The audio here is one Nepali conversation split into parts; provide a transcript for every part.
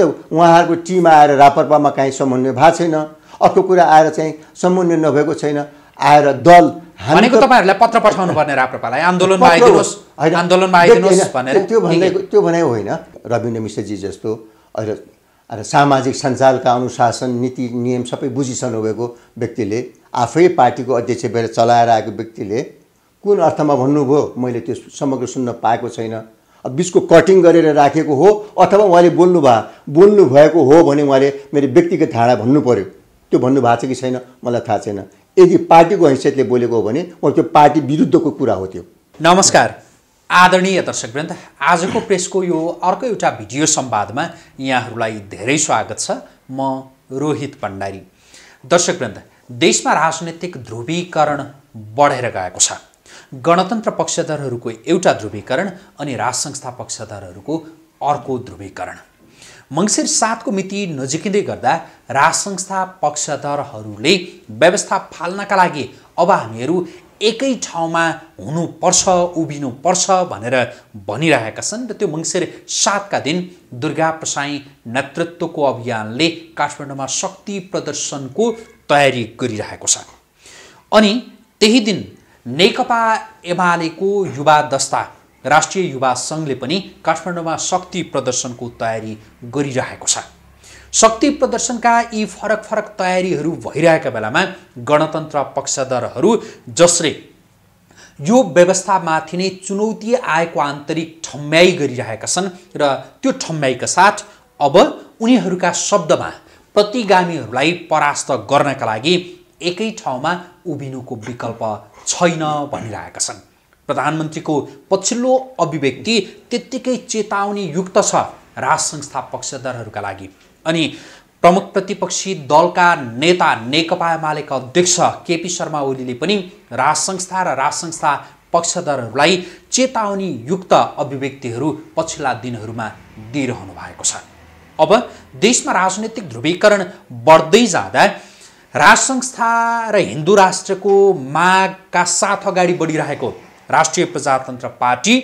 त उहाँहरूको टिम आएर रापरपामा काहीँ समन्वय भएको छैन अर्को कुरा आएर चाहिँ समन्वय नभएको छैन आएर दल भनेको तपाईँहरूलाई पत्र पठाउनु पर्ने राप्रपालाई आन्दोलनमा आइदिनुहोस् आन्दोलनमा आइदिनुहोस् भनेर त्यो भन्दै त्यो भने होइन रविन्द्र मिश्रजी जस्तो अहिले सामाजिक सञ्जालका अनुशासन नीति नियम सबै बुझिसक्नु भएको व्यक्तिले आफै पार्टीको अध्यक्ष भएर चलाएर आएको व्यक्तिले कुन अर्थमा भन्नुभयो मैले त्यो समग्र सुन्न पाएको छैन बिचको कटिङ गरेर राखेको हो अथवा उहाँले बोल्नु भयो बोल्नु भएको हो भने उहाँले मेरो व्यक्तिगत धारणा भन्नु पऱ्यो त्यो भन्नुभएको छ कि छैन मलाई थाहा छैन यदि पार्टीको हैसियतले बोलेको हो भने उहाँ त्यो पार्टी विरुद्धको कुरा हो त्यो नमस्कार आदरणीय दर्शकवृन्द आजको प्रेसको यो अर्को एउटा भिडियो संवादमा यहाँहरूलाई धेरै स्वागत छ म रोहित भण्डारी दर्शकवृन्द देशमा राजनैतिक ध्रुवीकरण बढेर गएको छ गणतन्त्र पक्षधरहरूको एउटा ध्रुवीकरण अनि राज संस्था पक्षधरहरूको अर्को ध्रुवीकरण मङ्सिर सातको मिति नजिकिँदै गर्दा राज संस्था पक्षधरहरूले व्यवस्था फाल्नका लागि अब हामीहरू एकै ठाउँमा हुनुपर्छ उभिनुपर्छ भनेर भनिरहेका छन् र त्यो मङ्सिर सातका दिन दुर्गा प्रसाई नेतृत्वको अभियानले काठमाडौँमा शक्ति प्रदर्शनको तयारी गरिरहेको छ अनि त्यही दिन नेकपा एमालेको युवा दस्ता राष्ट्रिय युवा सङ्घले पनि काठमाडौँमा शक्ति प्रदर्शनको तयारी गरिरहेको छ शक्ति प्रदर्शनका यी फरक फरक तयारीहरू भइरहेका बेलामा गणतन्त्र पक्षधरहरू जसले यो व्यवस्थामाथि नै चुनौती आएको आन्तरिक ठम्ब्याइ गरिरहेका छन् र त्यो ठम्ब्याइका साथ अब उनीहरूका शब्दमा प्रतिगामीहरूलाई परास्त गर्नका लागि एकै ठाउँमा उभिनुको विकल्प छैन भनिरहेका छन् प्रधानमन्त्रीको पछिल्लो अभिव्यक्ति त्यत्तिकै चेतावनी युक्त छ राज संस्था पक्षधरहरूका लागि अनि प्रमुख प्रतिपक्षी दलका नेता नेकपा एमालेका अध्यक्ष केपी शर्मा ओलीले पनि राज संस्था र राज संस्था पक्षधरहरूलाई चेतावनी युक्त अभिव्यक्तिहरू पछिल्ला दिनहरूमा दिइरहनु भएको छ अब देशमा राजनैतिक ध्रुवीकरण बढ्दै जाँदा राज संस्था र हिन्दू राष्ट्रको मागका साथ अगाडि बढिरहेको राष्ट्रिय प्रजातन्त्र पार्टी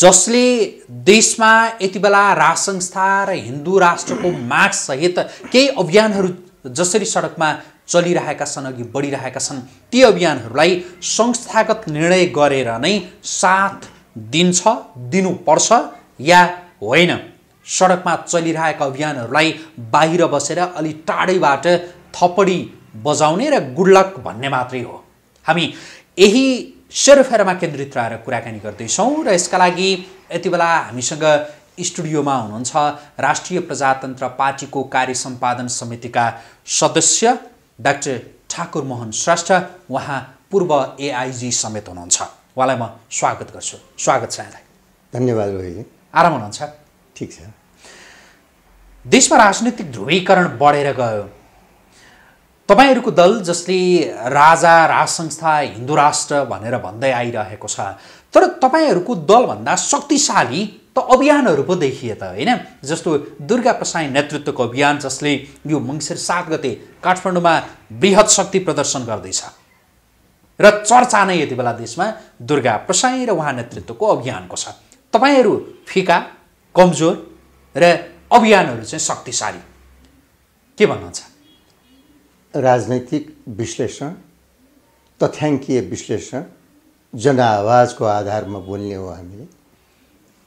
जसले देशमा यति बेला राजसंस्था संस्था र हिन्दू राष्ट्रको मागसहित केही अभियानहरू जसरी सडकमा चलिरहेका छन् अघि बढिरहेका छन् ती अभियानहरूलाई संस्थागत निर्णय गरेर नै साथ दिन्छ दिनुपर्छ या होइन सडकमा चलिरहेका अभियानहरूलाई बाहिर बसेर अलि टाढैबाट थपडी बजाउने र गुडलक भन्ने मात्रै हो हामी यही सेरोफेरोमा केन्द्रित रहेर कुराकानी गर्दैछौँ र यसका लागि यति बेला हामीसँग स्टुडियोमा हुनुहुन्छ राष्ट्रिय प्रजातन्त्र पार्टीको कार्य सम्पादन समितिका सदस्य डाक्टर ठाकुर मोहन श्रेष्ठ उहाँ पूर्व एआइजी समेत हुनुहुन्छ उहाँलाई म स्वागत गर्छु स्वागत छ यहाँलाई धन्यवाद रोहित आराम हुनुहुन्छ ठिक छ देशमा राजनीतिक ध्रुवीकरण बढेर गयो तपाईँहरूको दल जसले राजा राज संस्था हिन्दू राष्ट्र भनेर भन्दै आइरहेको छ तर तपाईँहरूको दलभन्दा शक्तिशाली त अभियानहरू पो देखिए त होइन जस्तो दुर्गा प्रसाई नेतृत्वको अभियान जसले यो मङ्सिर सात गते काठमाडौँमा वृहत शक्ति प्रदर्शन गर्दैछ र चर्चा नै यति बेला देशमा दुर्गा प्रसाई र उहाँ नेतृत्वको अभियानको छ तपाईँहरू फिका कमजोर र अभियानहरू चाहिँ शक्तिशाली के भन्नुहुन्छ राजनैतिक विश्लेषण तथ्याङ्कीय विश्लेषण जनआवाजको आधारमा बोल्ने हो हामीले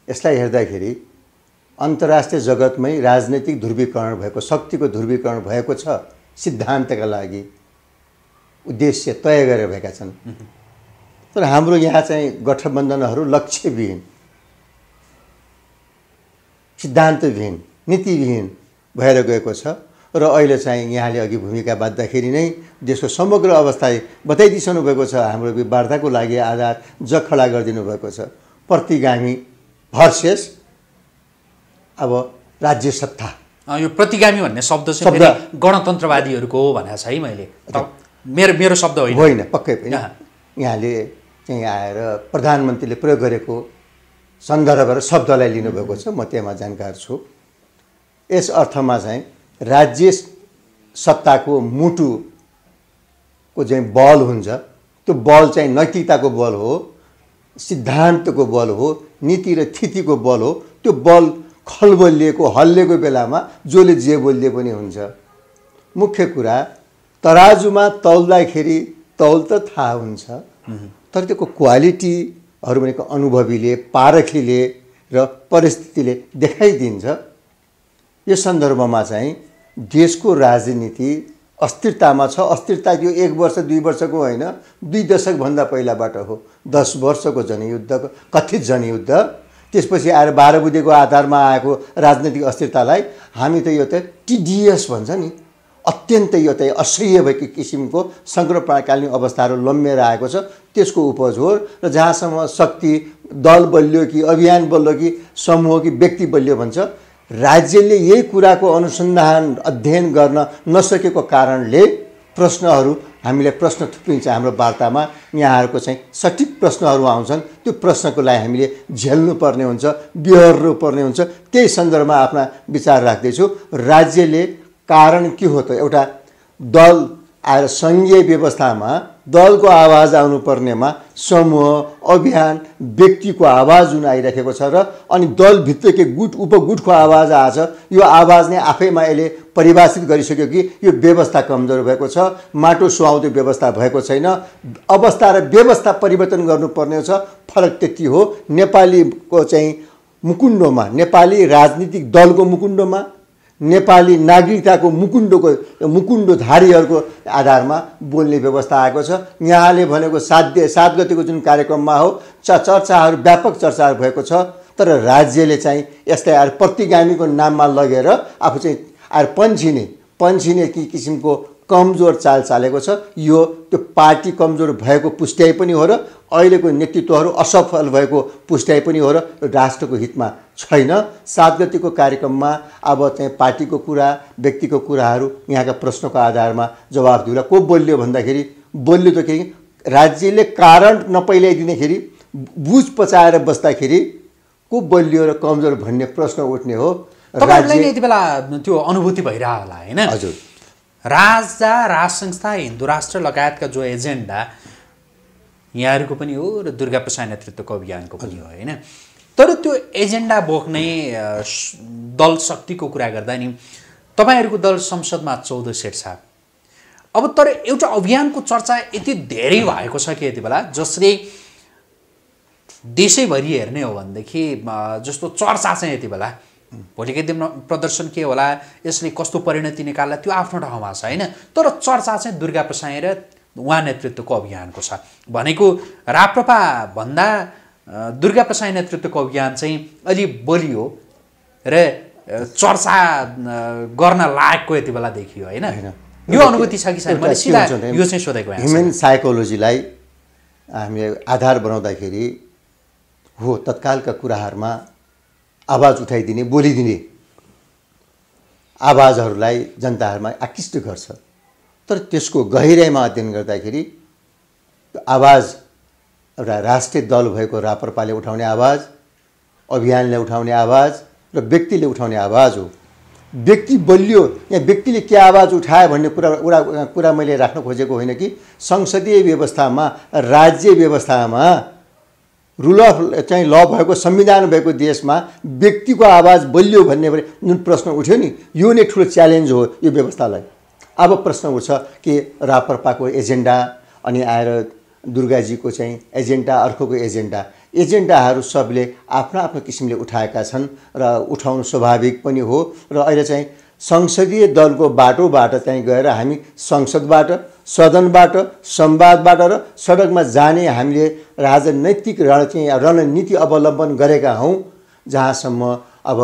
यसलाई हेर्दाखेरि अन्तर्राष्ट्रिय जगतमै राजनैतिक ध्रुवीकरण भएको शक्तिको ध्रुवीकरण भएको छ सिद्धान्तका लागि उद्देश्य तय गरेर भएका छन् तर हाम्रो यहाँ चाहिँ गठबन्धनहरू लक्ष्यविहीन सिद्धान्तविहीन नीतिविहीन भएर गएको छ र अहिले चाहिँ यहाँले अघि भूमिका बाँध्दाखेरि नै देशको समग्र अवस्था बताइदिइसक्नु भएको छ हाम्रो वार्ताको लागि आधार जखडा खडा गरिदिनु भएको छ प्रतिगामी भर्सेस अब राज्य सत्ता यो प्रतिगामी भन्ने शब्द शब्द गणतन्त्रवादीहरूको हो भनेको छ है मैले मेरो मेरो शब्द होइन होइन पक्कै पनि यहाँले चाहिँ आएर प्रधानमन्त्रीले प्रयोग गरेको सन्दर्भ र शब्दलाई लिनुभएको छ म त्यहाँमा जानकार छु यस अर्थमा चाहिँ राज्य सत्ताको मुटुको चाहिँ बल हुन्छ त्यो बल चाहिँ नैतिकताको बल हो सिद्धान्तको बल हो नीति र थितिको बल हो त्यो बल खलबलिएको हल्लिएको बेलामा जसले जे बोलिए पनि हुन्छ मुख्य कुरा तराजुमा तौल्दाखेरि तौल त थाहा हुन्छ तर त्यसको क्वालिटीहरू भनेको अनुभवीले पारखीले र परिस्थितिले देखाइदिन्छ यो सन्दर्भमा चाहिँ देशको राजनीति अस्थिरतामा छ अस्थिरता यो एक वर्ष दुई वर्षको होइन दुई दशकभन्दा पहिलाबाट हो दस वर्षको जनयुद्ध कथित जनयुद्ध त्यसपछि आएर बाह्र बुधेको आधारमा आएको राजनैतिक अस्थिरतालाई हामी त यो त टिडिएस भन्छ नि अत्यन्तै यो त असह्य भएकी किसिमको सङ्क्रमणकालीन अवस्थाहरू लम्बिएर आएको छ त्यसको उपज हो र जहाँसम्म शक्ति दल बलियो कि अभियान बलियो कि समूह कि व्यक्ति बलियो भन्छ राज्यले यही कुराको अनुसन्धान अध्ययन गर्न नसकेको कारणले प्रश्नहरू हामीलाई प्रश्न थुप्रिन्छ हाम्रो वार्तामा यहाँहरूको चाहिँ सठिक प्रश्नहरू आउँछन् त्यो प्रश्नको लागि हामीले झेल्नुपर्ने हुन्छ बिहोर्नु पर्ने हुन्छ त्यही सन्दर्भमा आफ्ना विचार राख्दैछु राज्यले कारण के हो त एउटा दल आएर सङ्घीय व्यवस्थामा दलको आवाज आउनुपर्नेमा समूह अभियान व्यक्तिको आवाज जुन आइरहेको छ र अनि दलभित्रकै गुट उपगुटको आवाज आएछ यो आवाज नै आफैमा यसले परिभाषित गरिसक्यो कि यो व्यवस्था कमजोर भएको छ माटो सुहाउँदो व्यवस्था भएको छैन अवस्था र व्यवस्था परिवर्तन गर्नुपर्ने छ फरक त्यति हो नेपालीको चाहिँ मुकुण्डोमा नेपाली राजनीतिक दलको मुकुण्डोमा नेपाली नागरिकताको मुकुन्डोको मुकुन्डोधारीहरूको आधारमा बोल्ने व्यवस्था आएको छ यहाँले भनेको साध्य सात गतिको जुन कार्यक्रममा हो च चर्चाहरू व्यापक चर्चाहरू भएको छ तर राज्यले चाहिँ यसलाई आएर प्रतिगामीको नाममा लगेर आफू चाहिँ आएर पन्छिने पन्छिने कि किसिमको कमजोर चाल चालेको छ यो त्यो पार्टी कमजोर भएको पुष्ट्याइ पनि हो र अहिलेको नेतृत्वहरू असफल भएको पुष्ट्याइ पनि हो र राष्ट्रको हितमा छैन सात गतिको कार्यक्रममा अब चाहिँ पार्टीको कुरा व्यक्तिको कुराहरू यहाँका प्रश्नको आधारमा जवाब दिउँला को बोलियो भन्दाखेरि बोलियो त के राज्यले कारण नपहिल्याइदिँदाखेरि बुझ पचाएर बस्दाखेरि को बलियो र कमजोर भन्ने प्रश्न उठ्ने हो राज्य यति बेला त्यो अनुभूति भइरह होला होइन हजुर राजा राज संस्था हिन्दू राष्ट्र लगायतका जो एजेन्डा यहाँहरूको पनि हो र दुर्गा प्रसाद नेतृत्वको अभियानको पनि हो होइन तर त्यो एजेन्डा बोक्ने दल शक्तिको कुरा गर्दा नि तपाईँहरूको दल संसदमा चौध सेट छ अब तर एउटा अभियानको चर्चा यति धेरै भएको छ कि यति बेला जसले देशैभरि हेर्ने हो भनेदेखि जस्तो चर्चा चाहिँ यति बेला भोलिकै दिन प्रदर्शन के होला यसले कस्तो परिणति निकाल्ला त्यो आफ्नो ठाउँमा छ होइन तर चर्चा चाहिँ दुर्गा प्रसाई र उहाँ नेतृत्वको अभियानको छ भनेको राप्रपा भन्दा दुर्गा प्रसाई नेतृत्वको अभियान चाहिँ अलि बलियो र चर्चा गर्न लायकको यति बेला देखियो होइन यो अनुभूति छ कि मैले यो चाहिँ सोधेको ह्युमेन साइकोलोजीलाई हामीले आधार बनाउँदाखेरि हो तत्कालका कुराहरूमा आवाज उठाइदिने बोलिदिने आवाजहरूलाई जनताहरूमा आकृष्ट गर्छ तर त्यसको गहिराइमा अध्ययन गर्दाखेरि आवाज एउटा राष्ट्रिय दल भएको रापरपाले उठाउने आवाज अभियानले उठाउने आवाज र व्यक्तिले उठाउने आवाज हो व्यक्ति बलियो या व्यक्तिले के आवाज उठायो भन्ने कुरा कुरा मैले राख्न खोजेको होइन कि संसदीय व्यवस्थामा राज्य व्यवस्थामा रुल अफ चाहिँ ल भएको संविधान भएको देशमा व्यक्तिको आवाज बलियो भन्ने जुन प्रश्न उठ्यो नि यो नै ठुलो च्यालेन्ज हो यो व्यवस्थालाई अब प्रश्न उठ्छ कि रापरपाको एजेन्डा अनि आएर दुर्गाजीको चाहिँ एजेन्डा अर्कोको एजेन्डा एजेन्डाहरू सबले आफ्नो आफ्नो किसिमले उठाएका छन् र उठाउनु स्वाभाविक पनि हो र अहिले चाहिँ संसदीय दलको बाटोबाट चाहिँ गएर हामी संसदबाट सदनबाट संवादबाट र सडकमा जाने हामीले राजनैतिक रण चाहिँ रणनीति अवलम्बन गरेका हौँ जहाँसम्म अब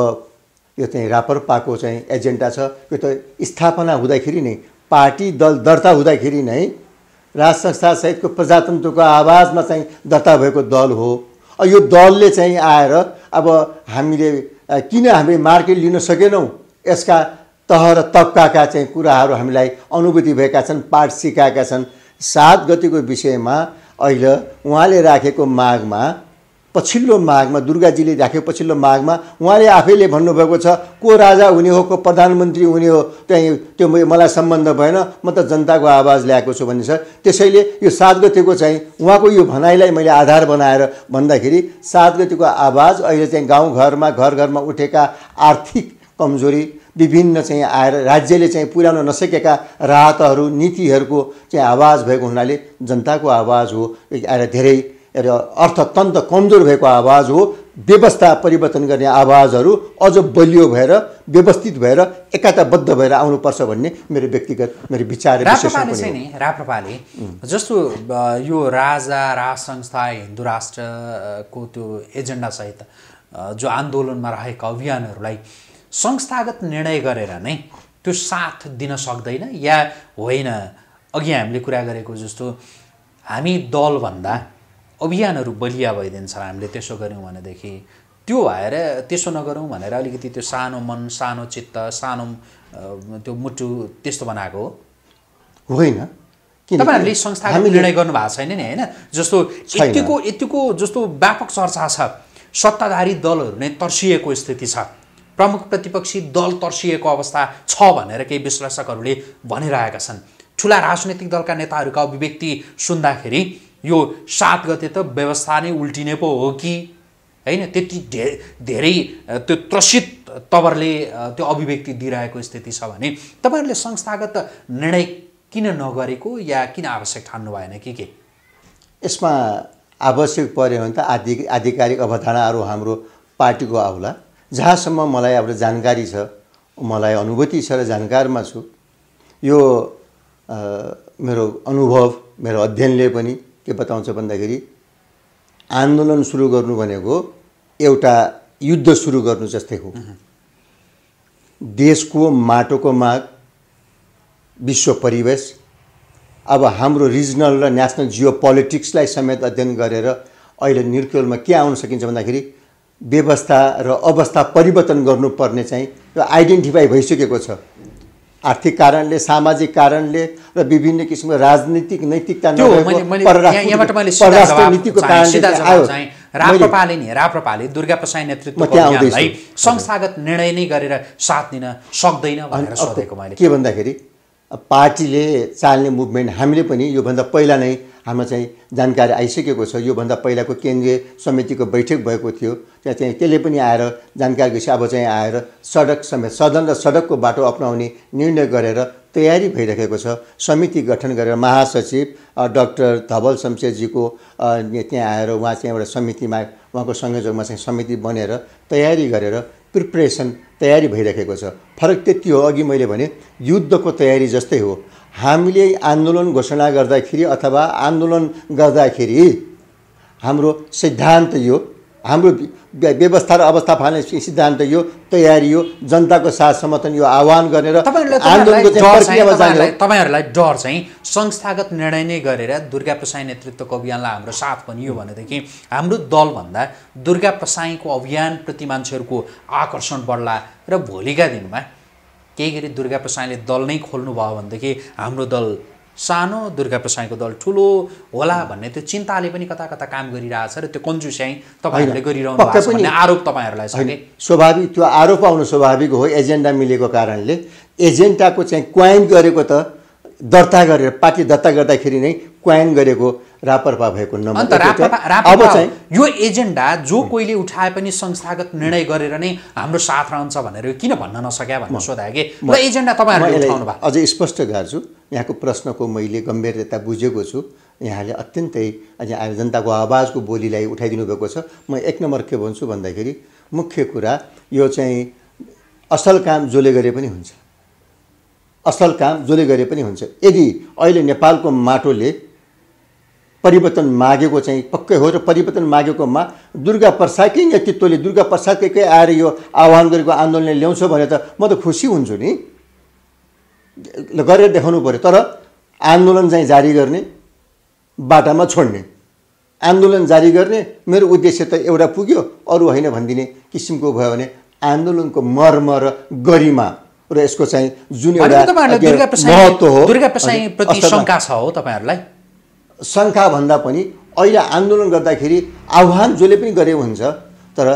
यो चाहिँ रापरपाको चाहिँ एजेन्डा छ यो त स्थापना हुँदाखेरि नै पार्टी दल दर्ता हुँदाखेरि नै राज संस्थासहितको प्रजातन्त्रको आवाजमा चाहिँ दर्ता भएको दल हो यो दलले चाहिँ आएर अब हामीले किन हामी मार्केट लिन सकेनौँ यसका तह र तबकाका चाहिँ कुराहरू हामीलाई अनुभूति भएका छन् पाठ सिकाएका छन् सात गतिको विषयमा अहिले उहाँले राखेको मागमा पछिल्लो मागमा दुर्गाजीले राखेको पछिल्लो मागमा उहाँले आफैले भन्नुभएको छ को राजा हुने हो को प्रधानमन्त्री हुने हो त्यहीँ त्यो मलाई सम्बन्ध भएन म त जनताको आवाज ल्याएको छु भन्ने छ त्यसैले यो सात गतिको चाहिँ उहाँको यो भनाइलाई मैले आधार बनाएर भन्दाखेरि सात गतिको आवाज अहिले चाहिँ गाउँघरमा घर घरमा उठेका आर्थिक कमजोरी विभिन्न चाहिँ आएर राज्यले चाहिँ पुर्याउन नसकेका राहतहरू नीतिहरूको चाहिँ आवाज भएको हुनाले जनताको आवाज हो आएर धेरै र अर्थतन्त्र कमजोर भएको आवाज हो व्यवस्था परिवर्तन गर्ने आवाजहरू अझ बलियो भएर व्यवस्थित भएर एकताबद्ध भएर आउनुपर्छ भन्ने मेरो व्यक्तिगत मेरो विचार राप्रपाले नि राप्रपाले जस्तो यो राजा राज संस्था हिन्दू राष्ट्रको त्यो एजेन्डासहित जो आन्दोलनमा रहेका अभियानहरूलाई संस्थागत निर्णय गरेर नै त्यो साथ दिन सक्दैन या होइन अघि हामीले कुरा गरेको जस्तो हामी दलभन्दा अभियानहरू बलिया भइदिन्छ हामीले त्यसो गऱ्यौँ भनेदेखि त्यो भएर त्यसो नगरौँ भनेर अलिकति त्यो सानो मन सानो चित्त सानो त्यो मुटु त्यस्तो बनाएको हो होइन तपाईँहरूले संस्थागत निर्णय गर्नु भएको छैन नि होइन जस्तो यतिको यतिको जस्तो व्यापक चर्चा छ सत्ताधारी दलहरू नै तर्सिएको स्थिति छ प्रमुख प्रतिपक्षी दल तर्सिएको अवस्था छ भनेर केही विश्लेषकहरूले भनिरहेका छन् ठुला राजनैतिक दलका नेताहरूका अभिव्यक्ति सुन्दाखेरि यो सात गते त व्यवस्था नै उल्टिने पो हो कि होइन त्यति धे धेरै त्यो त्रसित तवरले त्यो अभिव्यक्ति दिइरहेको स्थिति छ भने तपाईँहरूले संस्थागत निर्णय किन नगरेको या किन आवश्यक ठान्नु भएन कि के यसमा आवश्यक पऱ्यो भने त आधि आधिकारिक अवधारणाहरू हाम्रो पार्टीको आउला जहाँसम्म मलाई अब जानकारी छ मलाई अनुभूति छ र जानकारमा छु यो आ, मेरो अनुभव मेरो अध्ययनले पनि के बताउँछ भन्दाखेरि आन्दोलन सुरु गर्नु भनेको एउटा युद्ध सुरु गर्नु जस्तै हो देशको माटोको माग विश्व परिवेश अब हाम्रो रिजनल र नेसनल जियो पोलिटिक्सलाई समेत अध्ययन गरेर अहिले निर्कुलमा के आउन सकिन्छ भन्दाखेरि व्यवस्था र अवस्था परिवर्तन गर्नुपर्ने चाहिँ यो आइडेन्टिफाई भइसकेको छ आर्थिक कारणले सामाजिक कारणले र विभिन्न किसिमको राजनीतिक नैतिकता परराष्ट्र नीतिको कारणले राप्रपाले नि राप्रपाले दुर्गा प्रसाई नेतृत्वलाई संस्थागत निर्णय नै गरेर साथ दिन सक्दैन भनेर सोधेको मैले के भन्दाखेरि पार्टीले चाल्ने मुभमेन्ट हामीले पनि योभन्दा पहिला नै हाम्रो चाहिँ जानकारी आइसकेको छ योभन्दा पहिलाको केन्द्रीय समितिको बैठक भएको थियो त्यहाँ चाहिँ त्यसले पनि आएर जानकारी अब चाहिँ आएर सडक समेत सदन र सडकको बाटो अप्नाउने निर्णय गरेर तयारी भइरहेको छ समिति गठन गरेर महासचिव डक्टर धवल शमशेरजीको त्यहाँ आएर उहाँ चाहिँ एउटा समितिमा उहाँको संयोजकमा चाहिँ समिति बनेर तयारी गरेर प्रिपरेसन तयारी भइराखेको छ फरक त्यति हो अघि मैले भने युद्धको तयारी जस्तै हो हामीले आन्दोलन घोषणा गर्दाखेरि अथवा आन्दोलन गर्दाखेरि हाम्रो सिद्धान्त यो हाम्रो व्यवस्था र अवस्था फाल्ने सिद्धान्त यो तयारी हो जनताको साथ समर्थन यो आह्वान गरेर तपाईँहरूलाई डर चाहिँ संस्थागत निर्णय नै गरेर दुर्गा प्रसाई नेतृत्वको अभियानलाई हाम्रो साथ भनियो भनेदेखि हाम्रो दलभन्दा दुर्गा प्रसाईको अभियानप्रति मान्छेहरूको आकर्षण बढ्ला र भोलिका दिनमा केही गरी दुर्गा प्रसाईले दल नै खोल्नुभयो भनेदेखि हाम्रो दल सानो दुर्गा प्रसाईको दल ठुलो होला भन्ने त्यो चिन्ताले पनि कता कता काम गरिरहेछ र त्यो चाहिँ तपाईँहरूले गरिरहनु भएको भन्ने आरोप तपाईँहरूलाई छ स्वाभाविक त्यो आरोप आउनु स्वाभाविक हो एजेन्डा मिलेको कारणले एजेन्डाको चाहिँ क्वाइन गरेको त दर्ता गरेर पार्टी दर्ता गर्दाखेरि नै क्वायन गरेको रापरपा भएको अब चाहिँ यो एजेन्डा जो कोहीले उठाए पनि संस्थागत निर्णय गरेर नै हाम्रो साथ रहन्छ भनेर किन भन्न नसक्या भनेर सोधायो कि र एजेन्डा तपाईँहरूले अझै स्पष्ट गर्छु यहाँको प्रश्नको मैले गम्भीरता बुझेको छु यहाँले अत्यन्तै अहिले जनताको आवाजको बोलीलाई उठाइदिनु भएको छ म एक नम्बर के भन्छु भन्दाखेरि मुख्य कुरा यो चाहिँ असल काम जसले गरे पनि हुन्छ असल काम जसले गरे पनि हुन्छ यदि अहिले नेपालको माटोले परिवर्तन मागेको चाहिँ पक्कै हो र परिवर्तन मागेकोमा दुर्गा प्रसादकै नेतृत्वले दुर्गा प्रसादकै आएर यो आह्वान गरेको आन्दोलनले ल्याउँछ भने त म त खुसी हुन्छु नि गरेर देखाउनु पऱ्यो तर आन्दोलन चाहिँ जारी गर्ने बाटामा छोड्ने आन्दोलन जारी गर्ने मेरो उद्देश्य त एउटा पुग्यो अरू होइन भनिदिने किसिमको भयो भने आन्दोलनको मर्म र गरिमा र यसको चाहिँ जुन एउटा महत्त्व हो दुर्गा प्रति शङ्का छ हो तपाईँहरूलाई शङ्काभन्दा पनि अहिले आन्दोलन गर्दाखेरि आह्वान जसले पनि गरे हुन्छ तर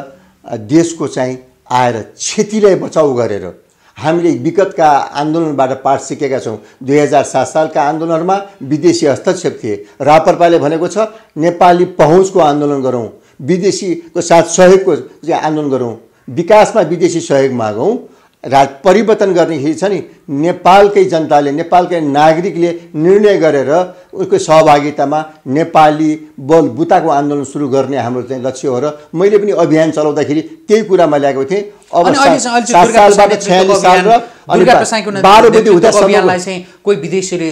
देशको चाहिँ आएर क्षतिलाई बचाउ गरेर हामीले विगतका आन्दोलनबाट पाठ सिकेका छौँ दुई हजार सात सालका आन्दोलनमा विदेशी हस्तक्षेप थिए रापरपाले भनेको छ नेपाली पहुँचको आन्दोलन गरौँ विदेशीको साथ सहयोगको आन्दोलन गरौँ विकासमा विदेशी सहयोग मागौँ राज परिवर्तन गर्नेखेरि छ नि नेपालकै जनताले नेपालकै नागरिकले निर्णय गरेर उसको सहभागितामा नेपाली बल बुताको आन्दोलन सुरु गर्ने हाम्रो चाहिँ लक्ष्य हो र मैले पनि अभियान चलाउँदाखेरि त्यही कुरामा ल्याएको थिएँ अब बाह्र बजी हुँदा कोही विदेशीले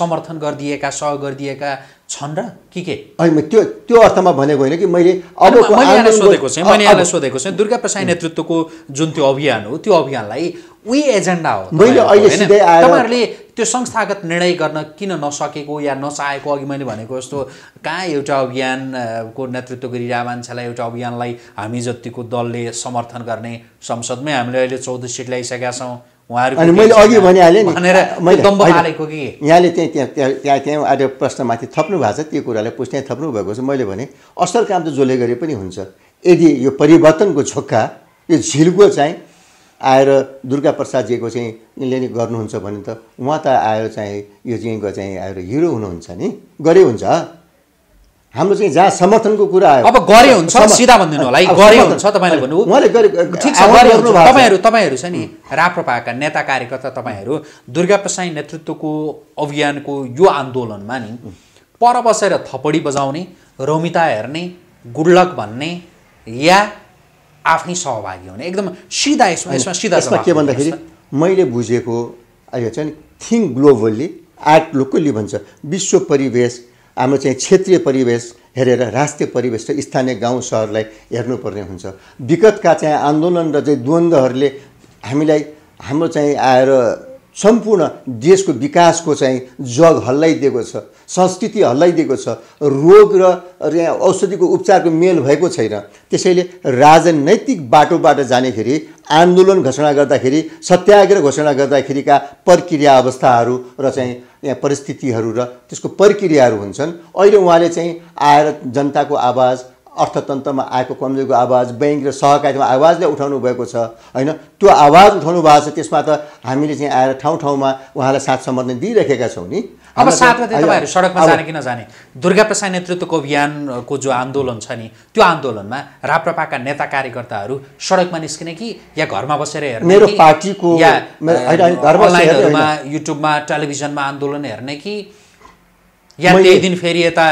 समर्थन गरिदिएका सह गरिदिएका छन् र के के होइन त्यो त्यो अर्थमा भनेको होइन कि मैले अब सोधेको चाहिँ मैले यहाँलाई सोधेको चाहिँ दुर्गा प्रसाई नेतृत्वको जुन त्यो अभियान हो त्यो अभियानलाई उही एजेन्डा हो मैले अहिले सिधै आएर तपाईँहरूले त्यो संस्थागत निर्णय गर्न किन नसकेको या नचाहेको अघि मैले भनेको जस्तो कहाँ एउटा अभियानको नेतृत्व गरिरहेको मान्छेलाई एउटा अभियानलाई हामी जतिको दलले समर्थन गर्ने संसदमै हामीले अहिले चौध सिट ल्याइसकेका छौँ अनि मैले अघि भनिहालेँ नि मैले यहाँले त्यहाँ त्यहाँ त्यहाँ त्यहाँ आज प्रश्नमाथि थप्नु भएको छ त्यो कुरालाई पुष्टि थप्नु भएको छ मैले भने असल काम त जसले गरे पनि हुन्छ यदि यो परिवर्तनको झोक्का यो झिल्को चाहिँ आएर दुर्गा प्रसादजीको चाहिँ यिनले नि गर्नुहुन्छ भने त उहाँ त आएर चाहिँ यो चाहिँ चाहिँ आएर हिरो हुनुहुन्छ नि गरे हुन्छ हाम्रो चाहिँ जहाँ समर्थनको कुरा आयो अब गरे हुन्छ सिधा भनिदिनु होला है गरे हुन्छ तपाईँले भन्नु उहाँले ठिक छ गरे हुन्छ तपाईँहरू तपाईँहरू छ नि राप्रपाका नेता कार्यकर्ता तपाईँहरू दुर्गा प्रसाई नेतृत्वको अभियानको यो आन्दोलनमा नि पर बसेर थपडी बजाउने रमिता हेर्ने गुडलक भन्ने या आफ्नै सहभागी हुने एकदम सिधा यसमा यसमा सिधा के भन्दाखेरि मैले बुझेको अहिले चाहिँ थिङ्क ग्लोबल्ली एक्ट लोकल्ली भन्छ विश्व परिवेश हाम्रो चाहिँ क्षेत्रीय परिवेश हेरेर राष्ट्रिय परिवेश र स्थानीय गाउँ सहरलाई हेर्नुपर्ने हुन्छ विगतका चाहिँ आन्दोलन र चाहिँ द्वन्द्वहरूले हामीलाई हाम्रो चाहिँ आएर सम्पूर्ण देशको विकासको चाहिँ जग हल्लाइदिएको छ संस्कृति हल्लाइदिएको छ रोग र औषधिको उपचारको मेल भएको छैन त्यसैले राजनैतिक बाटोबाट जानेखेरि आन्दोलन घोषणा गर्दाखेरि सत्याग्रह घोषणा गर्दाखेरिका प्रक्रिया अवस्थाहरू र चाहिँ यहाँ परिस्थितिहरू र त्यसको प्रक्रियाहरू हुन्छन् अहिले उहाँले चाहिँ आएर जनताको आवाज अर्थतन्त्रमा आएको कमजोरीको आवाज ब्याङ्क र सहकारीमा आवाजले उठाउनु भएको छ होइन त्यो आवाज उठाउनु भएको छ त्यसमा त हामीले चाहिँ आएर ठाउँ ठाउँमा उहाँलाई साथ समर्थन दिइरहेका छौँ नि अब साथमा गते तपाईँहरू सडकमा जाने कि नजाने दुर्गा प्रसाद नेतृत्वको अभियानको जो आन्दोलन छ नि त्यो आन्दोलनमा राप्रपाका नेता कार्यकर्ताहरू सडकमा निस्किने कि या घरमा बसेर हेर्ने मेरो पार्टीको या युट्युबमा टेलिभिजनमा आन्दोलन हेर्ने कि या त्यही दिन फेरि यता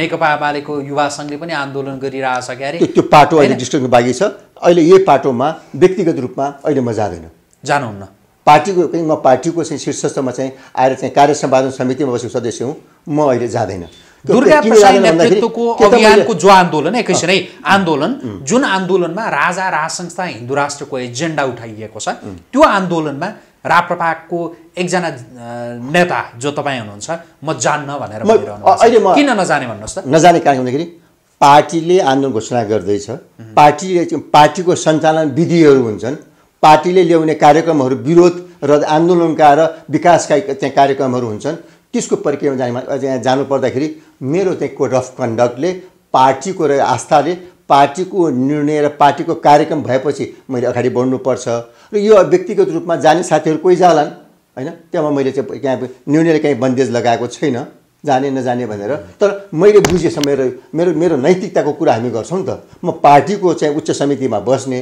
नेकपा मालेको युवा सङ्घले पनि आन्दोलन गरिरहेछ क्यारे त्यो पाटो अहिले डिस्ट्रिक्टमा बाँकी छ अहिले यही पाटोमा व्यक्तिगत रूपमा अहिले म जाँदैन जानुहुन्न पार्टीको पनि म पार्टीको चाहिँ शीर्षस्थमा चाहिँ आएर चाहिँ कार्य सम्पादन समितिमा बसेको सदस्य हुँ म अहिले जाँदैन अभियानको जो आन्दोलन है आन्दोलन जुन आन्दोलनमा राजा राज संस्था हिन्दू राष्ट्रको एजेन्डा उठाइएको छ त्यो आन्दोलनमा राप्रपाको एकजना नेता जो तपाईँ हुनुहुन्छ म जान्न भनेर अहिले म किन नजाने भन्नुहोस् त नजाने कारण भन्दाखेरि पार्टीले आन्दोलन घोषणा गर्दैछ पार्टीले पार्टीको सञ्चालन विधिहरू हुन्छन् पार्टीले ल्याउने कार्यक्रमहरू विरोध र आन्दोलनका र विकासका त्यहाँ कार्यक्रमहरू हुन्छन् त्यसको प्रक्रियामा जाने जानु पर्दाखेरि मेरो कोड अफ कन्डक्टले पार्टीको र आस्थाले पार्टीको निर्णय र पार्टीको कार्यक्रम भएपछि मैले अगाडि बढ्नुपर्छ र यो व्यक्तिगत रूपमा जाने साथीहरू कोही जालान् होइन त्यहाँ मैले चाहिँ कहाँ निर्णयले कहीँ बन्देज लगाएको छैन जाने नजाने भनेर तर मैले बुझेसम्म मेरो मेरो नैतिकताको कुरा हामी गर्छौँ नि त म पार्टीको चाहिँ उच्च समितिमा बस्ने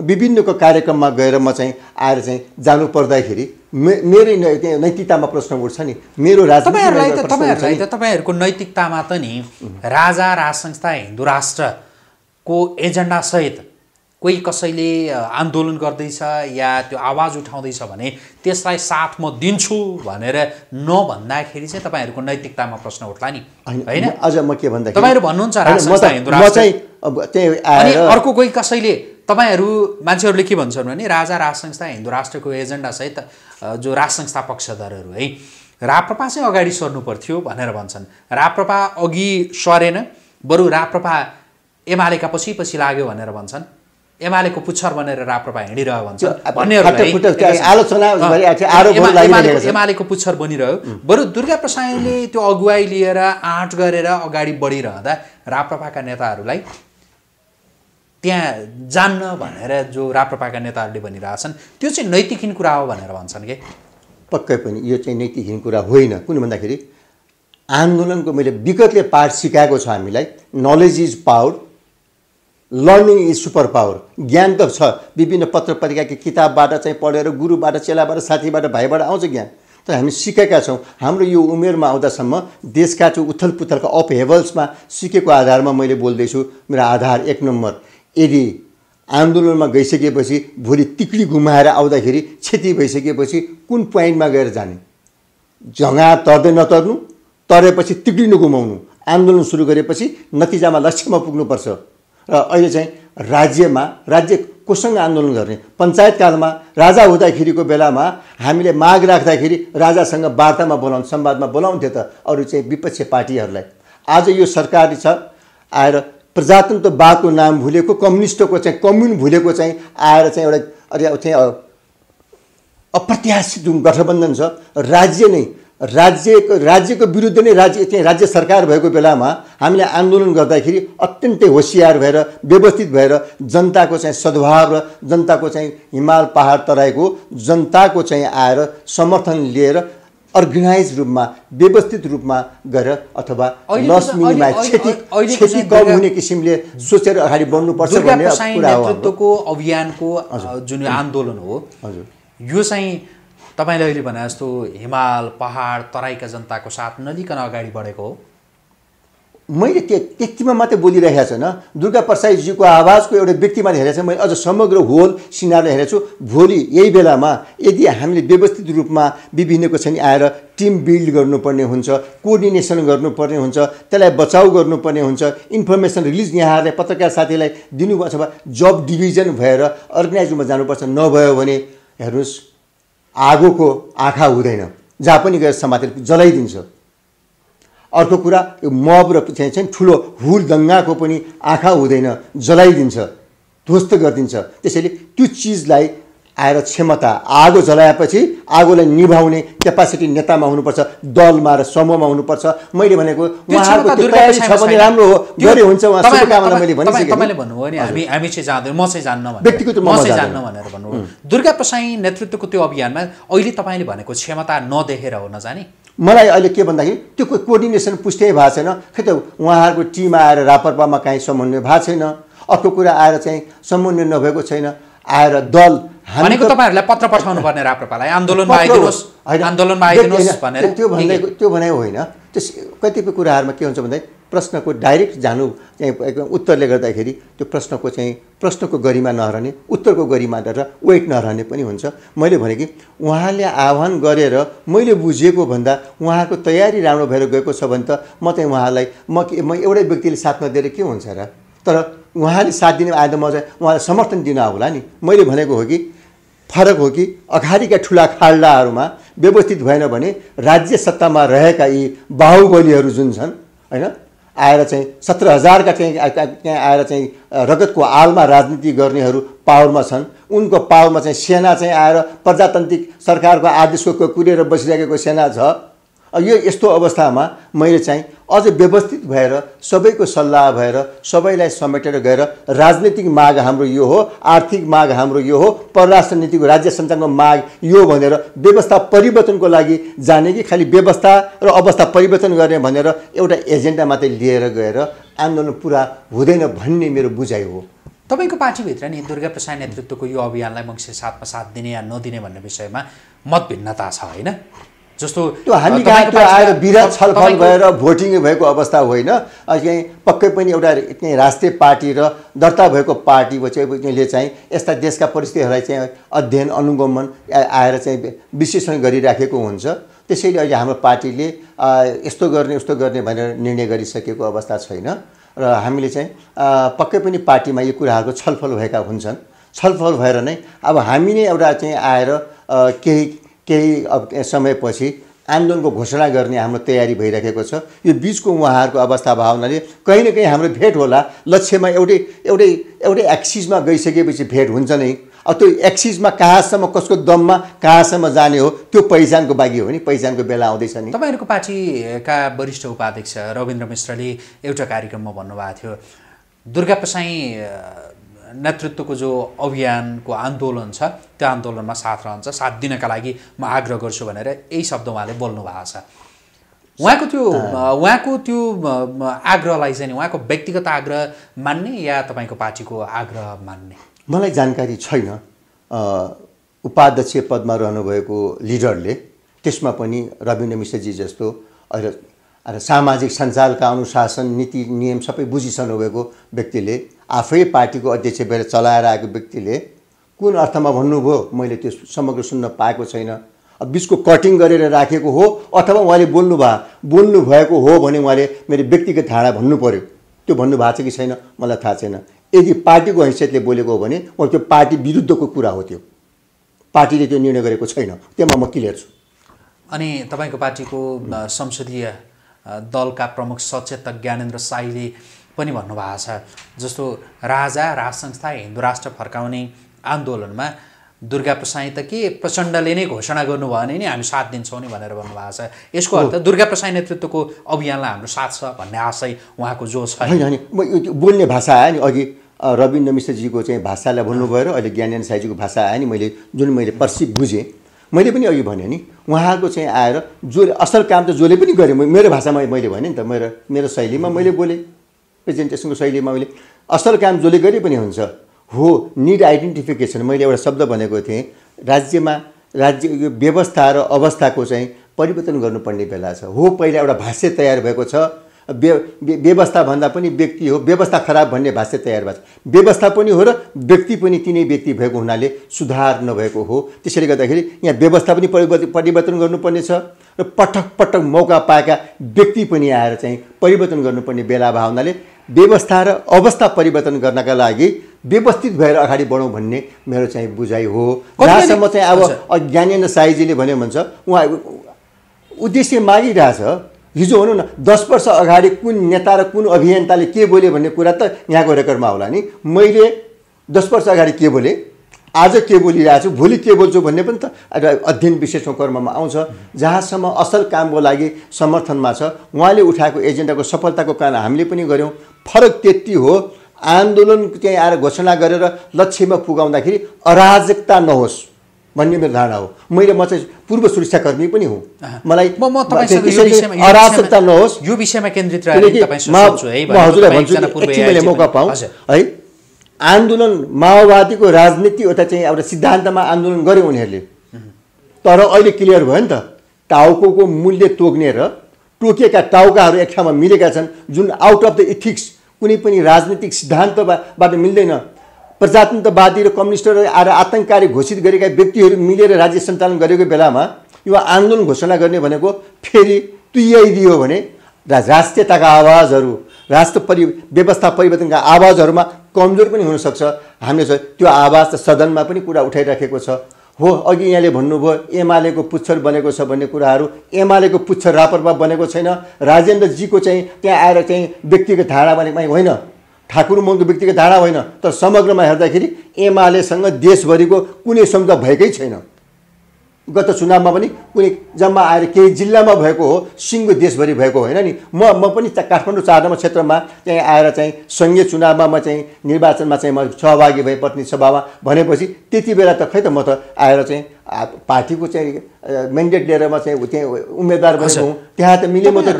विभिन्नको कार्यक्रममा गएर म चाहिँ आएर चाहिँ जानु पर्दाखेरि मे मेरै नैतिकतामा प्रश्न उठ्छ नि मेरो तपाईँहरूलाई त तपाईँहरूलाई त तपाईँहरूको नैतिकतामा त नि राजा राज संस्था हिन्दू राष्ट्रको एजेन्डासहित कोही कसैले आन्दोलन गर्दैछ या त्यो आवाज उठाउँदैछ भने त्यसलाई साथ म दिन्छु भनेर नभन्दाखेरि चाहिँ तपाईँहरूको नैतिकतामा प्रश्न उठ्ला नि होइन अझ म के भन्दा तपाईँहरू भन्नुहुन्छ अर्को कोही कसैले तपाईँहरू मान्छेहरूले के भन्छन् भने राजा राज संस्था हिन्दू राष्ट्रको एजेन्डासहित जो राज संस्था पक्षधरहरू है राप्रपा चाहिँ अगाडि सर्नु पर्थ्यो भनेर भन्छन् राप्रपा अघि सरेन बरु राप्रपा एमालेका पछि पछि लाग्यो भनेर भन्छन् एमालेको पुच्छर बनेर राप्रपा हिँडिरह्यो भन्छन् एमालेको पुच्छर बनिरह्यो बरु दुर्गा प्रसाईले त्यो अगुवाई लिएर आँट गरेर अगाडि बढिरहँदा राप्रपाका नेताहरूलाई त्यहाँ जान्न भनेर जो राप्रपाका नेताहरूले भनिरहेछन् त्यो चाहिँ नैतिकहीन कुरा हो भनेर भन्छन् कि पक्कै पनि यो चाहिँ नैतिकहीन कुरा होइन कुन भन्दाखेरि आन्दोलनको मैले विगतले पाठ सिकाएको छ हामीलाई knowledge is power learning is super power ज्ञान त छ विभिन्न पत्र पत्रिकाको किताबबाट चाहिँ पढेर गुरुबाट चेलाबाट साथीबाट भाइबाट आउँछ ज्ञान तर हामी सिकेका छौँ हाम्रो यो उमेरमा आउँदासम्म देशका चाहिँ उथल पुथलका अपहेभल्समा सिकेको आधारमा मैले बोल्दैछु मेरो आधार एक नम्बर यदि आन्दोलनमा गइसकेपछि भोलि तिक्ली घुमाएर आउँदाखेरि क्षति भइसकेपछि कुन पोइन्टमा गएर जाने जङ्गा तर्दै नतर्नु तरेपछि तिक्ली नगुमाउनु आन्दोलन सुरु गरेपछि नतिजामा लक्ष्यमा पुग्नुपर्छ र अहिले चाहिँ राज्यमा राज्य कोसँग आन्दोलन गर्ने पञ्चायतकालमा राजा हुँदाखेरिको बेलामा हामीले माग राख्दाखेरि राजासँग वार्तामा बोलाउनु संवादमा बोलाउँथ्यो त अरू चाहिँ विपक्षी पार्टीहरूलाई आज यो सरकारले छ आएर प्रजातन्त्रवादको नाम भुलेको कम्युनिस्टको चाहिँ कम्युन भुलेको चाहिँ आएर चाहिँ एउटा अरे चाहिँ अप्रत्याशित जुन गठबन्धन छ राज्य नै राज्यको राज्यको विरुद्ध नै राज्य चाहिँ राज्य सरकार भएको बेलामा हामीले आन्दोलन गर्दाखेरि अत्यन्तै होसियार भएर व्यवस्थित भएर जनताको चाहिँ सद्भाव र जनताको चाहिँ हिमाल पहाड तराईको जनताको चाहिँ आएर समर्थन लिएर अर्गनाइज रूपमा व्यवस्थित रूपमा गएर अथवा लस मिनिमा क्षति क्षति कम हुने किसिमले सोचेर अगाडि बढ्नुपर्छ भन्ने कुरा हो नेतृत्वको अभियानको जुन आन्दोलन हो हजुर यो चाहिँ तपाईँले अहिले भने जस्तो हिमाल पहाड तराईका जनताको साथ नलिकन अगाडि बढेको हो मैले त्यो त्यतिमा मात्रै बोलिरहेको छैन दुर्गा प्रसादजीको आवाजको एउटा व्यक्तिमा हेरेको छ मैले अझ समग्र होल सिनारो हेरेको छु भोलि यही बेलामा यदि हामीले व्यवस्थित रूपमा विभिन्नको क्षण आएर टिम बिल्ड गर्नुपर्ने हुन्छ कोअर्डिनेसन गर्नुपर्ने हुन्छ त्यसलाई बचाउ गर्नुपर्ने हुन्छ इन्फर्मेसन रिलिज यहाँहरूलाई पत्रकार साथीलाई दिनु अथवा जब डिभिजन भएर अर्गनाइज रूपमा जानुपर्छ नभयो भने हेर्नुहोस् आगोको आँखा हुँदैन जहाँ पनि गएर समातेर जलाइदिन्छ अर्को कुरा यो मब र चाहिँ चाहिँ ठुलो हुल दङ्गाको पनि आँखा हुँदैन जलाइदिन्छ ध्वस्त गरिदिन्छ त्यसैले त्यो चिजलाई आएर क्षमता आगो जलाएपछि आगोलाई निभाउने क्यापासिटी नेतामा हुनुपर्छ दलमा र समूहमा हुनुपर्छ मैले भनेको उहाँहरूको छ भने राम्रो हो गरे हुन्छ उहाँ शुभकामना मैले भनिसकेँ तपाईँले भन्नुभयो नि हामी हामी चाहिँ जाँदैन म चाहिँ जान्न व्यक्तिगत म चाहिँ जान्न भनेर भन्नुभयो दुर्गा प्रसाई नेतृत्वको त्यो अभियानमा अहिले तपाईँले भनेको क्षमता नदेखेर हो नजाने मलाई अहिले के भन्दाखेरि त्यो कोर्डिनेसन पुष्टै भएको छैन खै त उहाँहरूको टिम आएर रापरपामा काहीँ समन्वय भएको छैन अर्को कुरा आएर चाहिँ समन्वय नभएको छैन आएर दल भनेको तपाईँहरूलाई पत्र पठाउनु पर्ने राप्रपालाई आन्दोलनमा आइदिनुहोस् आन्दोलनमा आइदिनुहोस् भनेर त्यो भनेको त्यो भनेको होइन त्यस कतिपय कुराहरूमा के हुन्छ भन्दा प्रश्नको डाइरेक्ट जानु चाहिँ एकदम उत्तरले गर्दाखेरि त्यो प्रश्नको चाहिँ प्रश्नको गरिमा नरहने उत्तरको गरिमा र वेट नरहने पनि हुन्छ मैले भने कि उहाँले आह्वान गरेर मैले बुझेको भन्दा उहाँको तयारी राम्रो भएर गएको छ भने त म चाहिँ उहाँलाई म म एउटै व्यक्तिले साथ नदिएर के हुन्छ र तर उहाँले साथ दिने आएर म चाहिँ उहाँलाई समर्थन दिन होला नि मैले भनेको हो कि फरक हो कि अगाडिका ठुला खाल्डाहरूमा व्यवस्थित भएन भने राज्य सत्तामा रहेका यी बाहुबलीहरू जुन छन् होइन आएर चाहिँ सत्र हजारका चाहिँ त्यहाँ आएर चाहिँ रगतको आलमा राजनीति गर्नेहरू पावरमा छन् उनको पावरमा चाहिँ सेना चाहिँ आएर प्रजातान्त्रिक सरकारको आदेशको कुरेर बसिरहेको सेना छ यो यस्तो अवस्थामा मैले चाहिँ अझ व्यवस्थित भएर सबैको सल्लाह भएर सबैलाई समेटेर गएर राजनीतिक माग हाम्रो यो हो आर्थिक माग हाम्रो यो हो परराष्ट्र नीतिको राज्य सञ्चालनको माग यो भनेर व्यवस्था परिवर्तनको लागि जाने कि खालि व्यवस्था र अवस्था परिवर्तन गर्ने भनेर एउटा एजेन्डा मात्रै लिएर गएर आन्दोलन पुरा हुँदैन भन्ने मेरो बुझाइ हो तपाईँको पार्टीभित्र नि दुर्गा प्रसाद नेतृत्वको यो अभियानलाई मङ्सिर साथमा साथ दिने या नदिने भन्ने विषयमा मतभिन्नता छ होइन जस्तो त्यो कहाँ त्यो आएर विराट छलफल गएर भोटिङ भएको अवस्था होइन चाहिँ पक्कै पनि एउटा राष्ट्रिय पार्टी र दर्ता भएको पार्टीले चाहिँ यस्ता देशका परिस्थितिहरूलाई चाहिँ अध्ययन अनुगमन आएर चाहिँ विश्लेषण गरिराखेको हुन्छ त्यसैले अहिले हाम्रो पार्टीले यस्तो गर्ने उस्तो गर्ने भनेर निर्णय गरिसकेको अवस्था छैन र हामीले चाहिँ पक्कै पनि पार्टीमा यो कुराहरूको छलफल भएका हुन्छन् छलफल भएर नै अब हामी नै एउटा चाहिँ आएर केही केही अब समयपछि आन्दोलनको घोषणा गर्ने हाम्रो तयारी भइरहेको छ यो बिचको उहाँहरूको अवस्था भावनाले कहीँ न कहीँ हाम्रो भेट होला लक्ष्यमा एउटै एउटै एउटै एक्सिसमा गइसकेपछि भेट हुन्छ नै अब त्यो एक्सिसमा कहाँसम्म कसको दममा कहाँसम्म जाने हो त्यो पहिचानको बाघी हो नि पहिचानको बेला आउँदैछ नि तपाईँहरूको पार्टीका वरिष्ठ उपाध्यक्ष रविन्द्र मिश्रले एउटा कार्यक्रममा भन्नुभएको थियो दुर्गा पसाई नेतृत्वको जो अभियानको आन्दोलन छ त्यो आन्दोलनमा साथ रहन्छ साथ दिनका लागि म आग्रह गर्छु भनेर यही शब्द उहाँले बोल्नु भएको छ उहाँको त्यो उहाँको त्यो आग्रहलाई चाहिँ उहाँको व्यक्तिगत आग्रह मान्ने या तपाईँको पार्टीको आग्रह मान्ने मलाई जानकारी छैन उपाध्यक्ष पदमा रहनुभएको लिडरले त्यसमा पनि रविन्द्र मिश्रजी जस्तो अहिले सामाजिक सञ्जालका अनुशासन नीति नियम सबै बुझिसक्नु भएको व्यक्तिले आफै पार्टीको अध्यक्ष भएर चलाएर आएको व्यक्तिले कुन अर्थमा भन्नुभयो मैले त्यो समग्र सुन्न पाएको छैन बिचको कटिङ गरेर राखेको हो अथवा उहाँले बोल्नु भए बोल्नु भएको हो भने उहाँले मेरो व्यक्तिगत धारणा भन्नु पऱ्यो त्यो भन्नुभएको छ कि छैन मलाई थाहा छैन यदि पार्टीको हैसियतले बोलेको हो भने उहाँ त्यो पार्टी विरुद्धको कुरा हो त्यो पार्टीले त्यो निर्णय गरेको छैन त्यसमा म क्लियर छु अनि तपाईँको पार्टीको संसदीय दलका प्रमुख सचेतक ज्ञानेन्द्र साईले पनि भन्नुभएको छ जस्तो राजा राज संस्था हिन्दू राष्ट्र फर्काउने आन्दोलनमा दुर्गा प्रसाई त के प्रचण्डले नै घोषणा गर्नुभयो भने नि हामी साथ दिन्छौँ नि भनेर भन्नुभएको छ यसको अर्थ दुर्गा प्रसाई नेतृत्वको अभियानलाई हाम्रो साथ छ भन्ने आशय उहाँको जो छ होइन म बोल्ने भाषा आयो नि अघि रविन्द्र मिश्रजीको चाहिँ भाषालाई बोल्नुभयो र अहिले ज्ञानेन्द्र साईजीको भाषा आयो नि मैले जुन मैले पर्सिभ बुझेँ मैले पनि अघि भने नि उहाँको चाहिँ आएर जसले असल काम त जसले पनि गरेँ मेरो भाषामा मैले भने नि त मेरो मेरो शैलीमा मैले बोलेँ प्रेजेन्टेसनको शैलीमा मैले असल काम जसले गरे पनि हुन्छ हो निड आइडेन्टिफिकेसन मैले एउटा शब्द भनेको थिएँ राज्यमा राज्य यो व्यवस्था र अवस्थाको चाहिँ परिवर्तन गर्नुपर्ने बेला छ हो पहिला एउटा भाष्य तयार भएको छ व्यवस्था भन्दा पनि व्यक्ति हो व्यवस्था खराब भन्ने भाष्य तयार भएको छ व्यवस्था पनि हो र व्यक्ति पनि तिनै व्यक्ति भएको हुनाले सुधार नभएको हो त्यसैले गर्दाखेरि यहाँ व्यवस्था पनि परिवर्तन गर्नुपर्ने परिवर्तन छ र पटक पटक मौका पाएका व्यक्ति पनि आएर चाहिँ परिवर्तन गर्नुपर्ने बेला भए हुनाले व्यवस्था र अवस्था परिवर्तन गर्नका लागि व्यवस्थित भएर अगाडि बढौँ भन्ने मेरो चाहिँ बुझाइ हो जहाँसम्म चाहिँ अब ज्ञानेन्द्र साईजीले भन्यो भन्छ उहाँ उद्देश्य मागिरहेछ हिजो भनौँ न दस वर्ष अगाडि कुन नेता र कुन अभियन्ताले के बोल्यो भन्ने कुरा त यहाँको रेकर्डमा होला नि मैले दस वर्ष अगाडि के बोलेँ आज के बोलिरहेको छु भोलि के बोल्छु भन्ने पनि त अध्ययन विशेष कर्ममा आउँछ जहाँसम्म असल कामको लागि समर्थनमा छ उहाँले उठाएको एजेन्डाको सफलताको कारण हामीले पनि गऱ्यौँ फरक त्यति हो आन्दोलन त्यहीँ आएर घोषणा गरेर लक्ष्यमा पुगाउँदाखेरि अराजकता नहोस् भन्ने मेरो धारणा हो मैले म चाहिँ पूर्व सुरक्षाकर्मी पनि हुँ मलाई अराजकता नहोस् यो विषयमा केन्द्रित हजुरलाई भन्छु मैले मौका पाऊँ है आन्दोलन माओवादीको राजनीति एउटा चाहिँ एउटा सिद्धान्तमा आन्दोलन गर्यो उनीहरूले तर अहिले क्लियर भयो नि त टाउको मूल्य तोक्ने र टोकिएका टाउकाहरू एक ठाउँमा मिलेका छन् जुन आउट अफ द इथिक्स कुनै पनि राजनीतिक सिद्धान्तबाट मिल्दैन प्रजातन्त्रवादी र कम्युनिस्टहरू आएर आतङ्ककारी घोषित गरेका व्यक्तिहरू मिलेर राज्य सञ्चालन गरेको बेलामा यो आन्दोलन घोषणा गर्ने भनेको फेरि तुयाइदियो भने राष्ट्रियताका आवाजहरू राष्ट्र परि व्यवस्था परिवर्तनका आवाजहरूमा कमजोर पनि हुनसक्छ हामीले त्यो आवाज त सदनमा पनि कुरा उठाइराखेको छ हो अघि यहाँले भन्नुभयो एमालेको पुच्छर बनेको छ भन्ने कुराहरू एमालेको पुच्छर रापरमा बनेको छैन राजेन्द्रजीको चाहिँ त्यहाँ आएर चाहिँ व्यक्तिगत धारणा भनेको होइन ठाकुर मोहनको व्यक्तिगत धारणा होइन तर समग्रमा हेर्दाखेरि एमालेसँग देशभरिको कुनै सम्झ भएकै छैन गत चुनावमा पनि कुनै जम्मा आएर केही जिल्लामा भएको हो सिङ्गो देशभरि भएको होइन नि म म पनि काठमाडौँ चार नम्बर क्षेत्रमा चाहिँ आएर चाहिँ सङ्घीय चुनावमा म चाहिँ निर्वाचनमा चाहिँ म सहभागी भएँ सभामा भनेपछि त्यति बेला त खै त म त आएर चाहिँ पार्टीको चाहिँ मेन्डेट लिएर म चाहिँ त्यहाँ उम्मेदवार भएको हुँ त्यहाँ त मिले म त